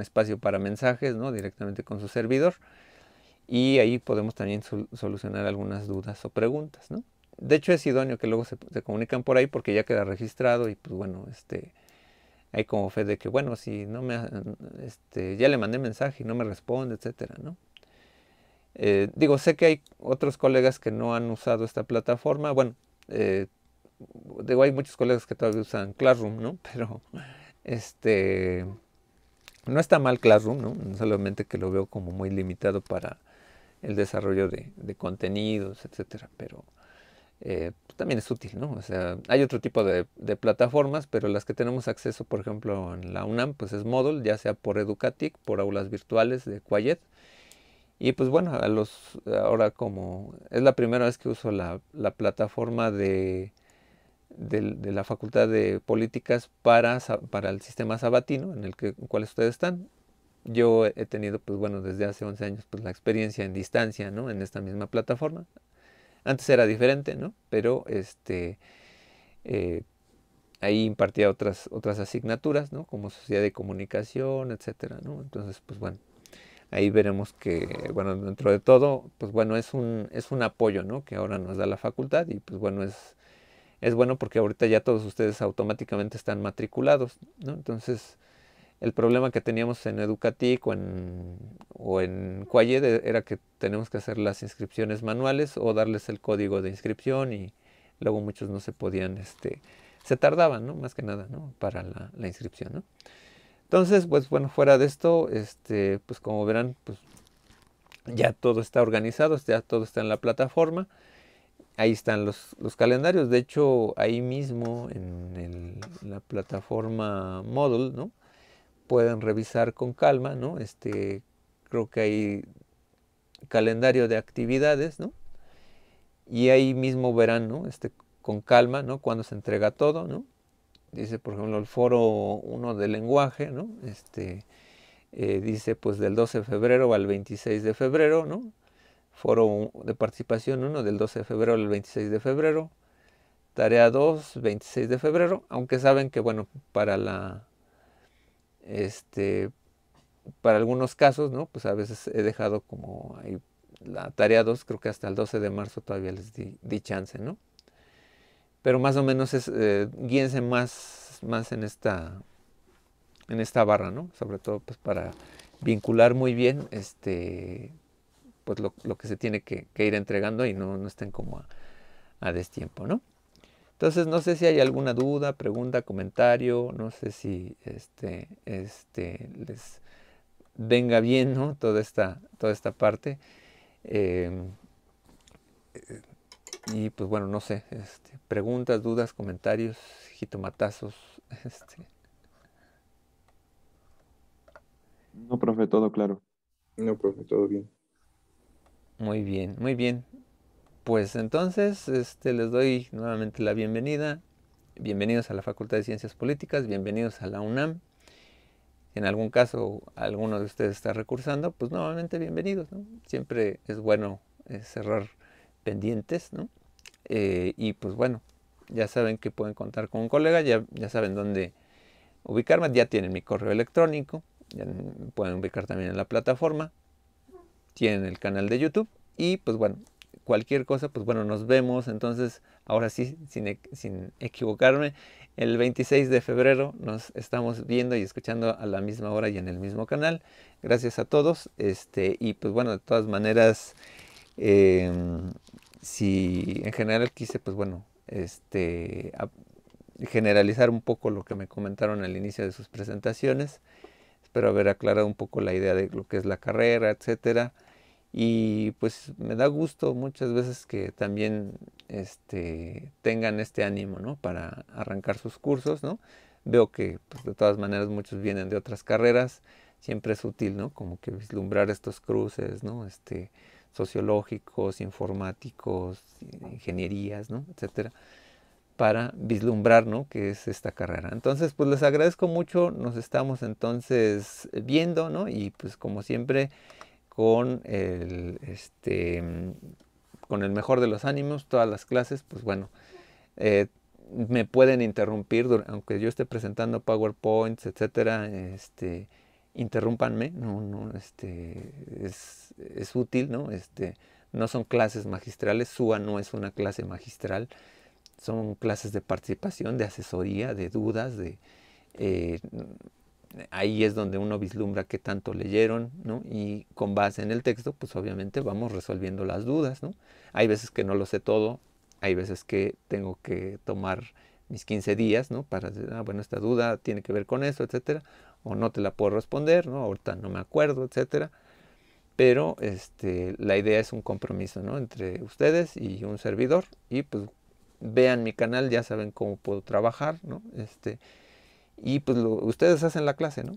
A: espacio para mensajes, ¿no? Directamente con su servidor. Y ahí podemos también solucionar algunas dudas o preguntas, ¿no? De hecho es idóneo que luego se, comunican por ahí porque ya queda registrado y pues bueno, este, hay como fe de que bueno, si no me, este, ya le mandé mensaje y no me responde, etcétera, ¿no? Eh, digo, sé que hay otros colegas que no han usado esta plataforma. Bueno, eh, digo, hay muchos colegas que todavía usan Classroom, ¿no? [LAUGHS] Pero este no está mal Classroom, ¿no? Solamente que lo veo como muy limitado para el desarrollo de, contenidos, etcétera, pero eh, pues, también es útil, ¿no? O sea, hay otro tipo de, plataformas, pero las que tenemos acceso, por ejemplo, en la UNAM, pues es Moodle, ya sea por Educatic, por aulas virtuales de Quayet, y pues bueno, a los, ahora como es la primera vez que uso la, plataforma de, de, la Facultad de Políticas para, para el sistema sabatino en el que, cual ustedes están. Yo he tenido, pues bueno, desde hace 11 años, pues la experiencia en distancia, ¿no? En esta misma plataforma. Antes era diferente, ¿no? Pero este, eh, ahí impartía otras, otras asignaturas, ¿no? Como sociedad de comunicación, etcétera, ¿no? Entonces, pues bueno, ahí veremos que, bueno, dentro de todo, pues bueno, es un, es un apoyo, ¿no? Que ahora nos da la facultad y pues bueno, es, es bueno porque ahorita ya todos ustedes automáticamente están matriculados, ¿no? Entonces, el problema que teníamos en Educatic o en, o era que tenemos que hacer las inscripciones manuales o darles el código de inscripción y luego muchos no se podían, este, se tardaban, ¿no? Más que nada, ¿no? Para la, la inscripción, ¿no? Entonces, pues bueno, fuera de esto, este, pues como verán, pues ya todo está organizado, ya todo está en la plataforma. Ahí están los, los calendarios. De hecho, ahí mismo en, la plataforma Moodle, ¿no? Pueden revisar con calma, ¿no? Este, creo que hay calendario de actividades, ¿no? Y ahí mismo verán, ¿no? Este, con calma, ¿no? Cuando se entrega todo, ¿no? dice por ejemplo el foro 1 del lenguaje, ¿no? Este, eh, dice pues del 12 de febrero al 26 de febrero, ¿no? Foro de participación 1 del 12 de febrero al 26 de febrero, tarea 2, 26 de febrero, aunque saben que bueno, para la, este, para algunos casos, ¿no? Pues a veces he dejado como ahí la tarea 2, creo que hasta el 12 de marzo todavía les di chance, ¿no? pero más o menos eh, guíense más, más en, esta, en esta barra, ¿no? Sobre todo pues, para vincular muy bien este, pues, lo, que se tiene que, ir entregando y no, estén como a, destiempo, ¿no? Entonces no sé si hay alguna duda, pregunta, comentario, no sé si este, este, les venga bien toda, esta, toda esta parte. Eh, eh, y pues bueno, no sé, este, preguntas, dudas, comentarios, jitomatazos. [LAUGHS] Este.
C: No, profe, todo claro. No, profe, todo bien.
A: Muy bien, muy bien. Pues entonces este, les doy nuevamente la bienvenida. Bienvenidos a la Facultad de Ciencias Políticas, bienvenidos a la UNAM. en algún caso alguno de ustedes está recursando, pues nuevamente bienvenidos. Siempre es bueno eh, cerrar pendientes, ¿no? Eh, y pues bueno, ya saben que pueden contar con un colega, ya, ya saben dónde ubicarme, ya tienen mi correo electrónico, ya pueden ubicar también en la plataforma, tienen el canal de YouTube y pues bueno, cualquier cosa, pues bueno, nos vemos entonces, ahora sí, sin, e, sin equivocarme, el 26 de febrero nos estamos viendo y escuchando a la misma hora y en el mismo canal. Gracias a todos, este, y pues bueno, de todas maneras... Eh, si en general quise, pues bueno, este, generalizar un poco lo que me comentaron al inicio de sus presentaciones. Espero haber aclarado un poco la idea de lo que es la carrera, etcétera. Y pues me da gusto muchas veces que también este, tengan este ánimo ¿no? para arrancar sus cursos. ¿no? Veo que pues, de todas maneras muchos vienen de otras carreras. Siempre es útil, ¿no? Como que vislumbrar estos cruces, ¿no? Este, sociológicos, informáticos, ingenierías, ¿no? etcétera, para vislumbrar ¿no? qué es esta carrera. Entonces, pues les agradezco mucho, nos estamos entonces viendo, ¿no? Y pues como siempre, con el este con el mejor de los ánimos, todas las clases, pues bueno, eh, me pueden interrumpir, aunque yo esté presentando PowerPoints, etcétera, este, interrúmpanme, no, no, este, es, útil, ¿no? Este, no son clases magistrales, SUA no es una clase magistral, son clases de participación, de asesoría, de dudas, de... Eh, ahí es donde uno vislumbra qué tanto leyeron, ¿no? Y con base en el texto, pues obviamente vamos resolviendo las dudas, ¿no? Hay veces que no lo sé todo, hay veces que tengo que tomar mis 15 días, ¿no? Para decir, ah, bueno, esta duda tiene que ver con eso, etcétera o no te la puedo responder, ¿no? Ahorita no me acuerdo, etcétera. Pero este, la idea es un compromiso, ¿no? Entre ustedes y un servidor. Y pues vean mi canal, ya saben cómo puedo trabajar, ¿no? Este, y pues ustedes hacen la clase, ¿no?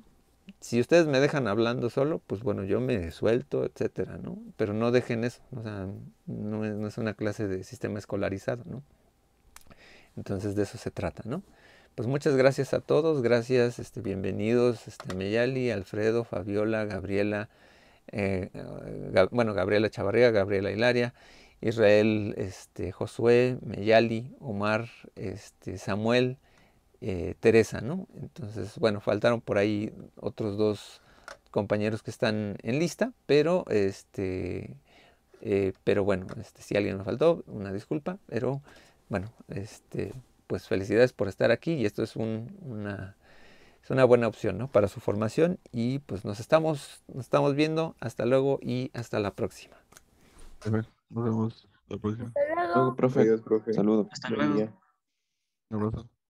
A: Si ustedes me dejan hablando solo, pues bueno, yo me suelto, etcétera, ¿no? Pero no dejen eso, o sea, no es, no es una clase de sistema escolarizado, ¿no? Entonces de eso se trata, ¿no? Pues muchas gracias a todos, gracias, este, bienvenidos este, Meyali, Alfredo, Fabiola, Gabriela, eh, bueno, Gabriela Chavarría, Gabriela Hilaria, Israel, este, Josué, Meyali, Omar, este, Samuel, eh, Teresa, ¿no? Entonces, bueno, faltaron por ahí otros dos compañeros que están en lista, pero este, eh, pero bueno, este, si alguien nos faltó, una disculpa, pero bueno, este, pues felicidades por estar aquí y esto es, una, una buena opción ¿no? para su formación y pues nos estamos, nos estamos viendo. Hasta luego y hasta la próxima. Nos vemos
E: hasta la próxima. Hasta luego, Saludos, profe. Saludos. Hasta luego. Un abrazo.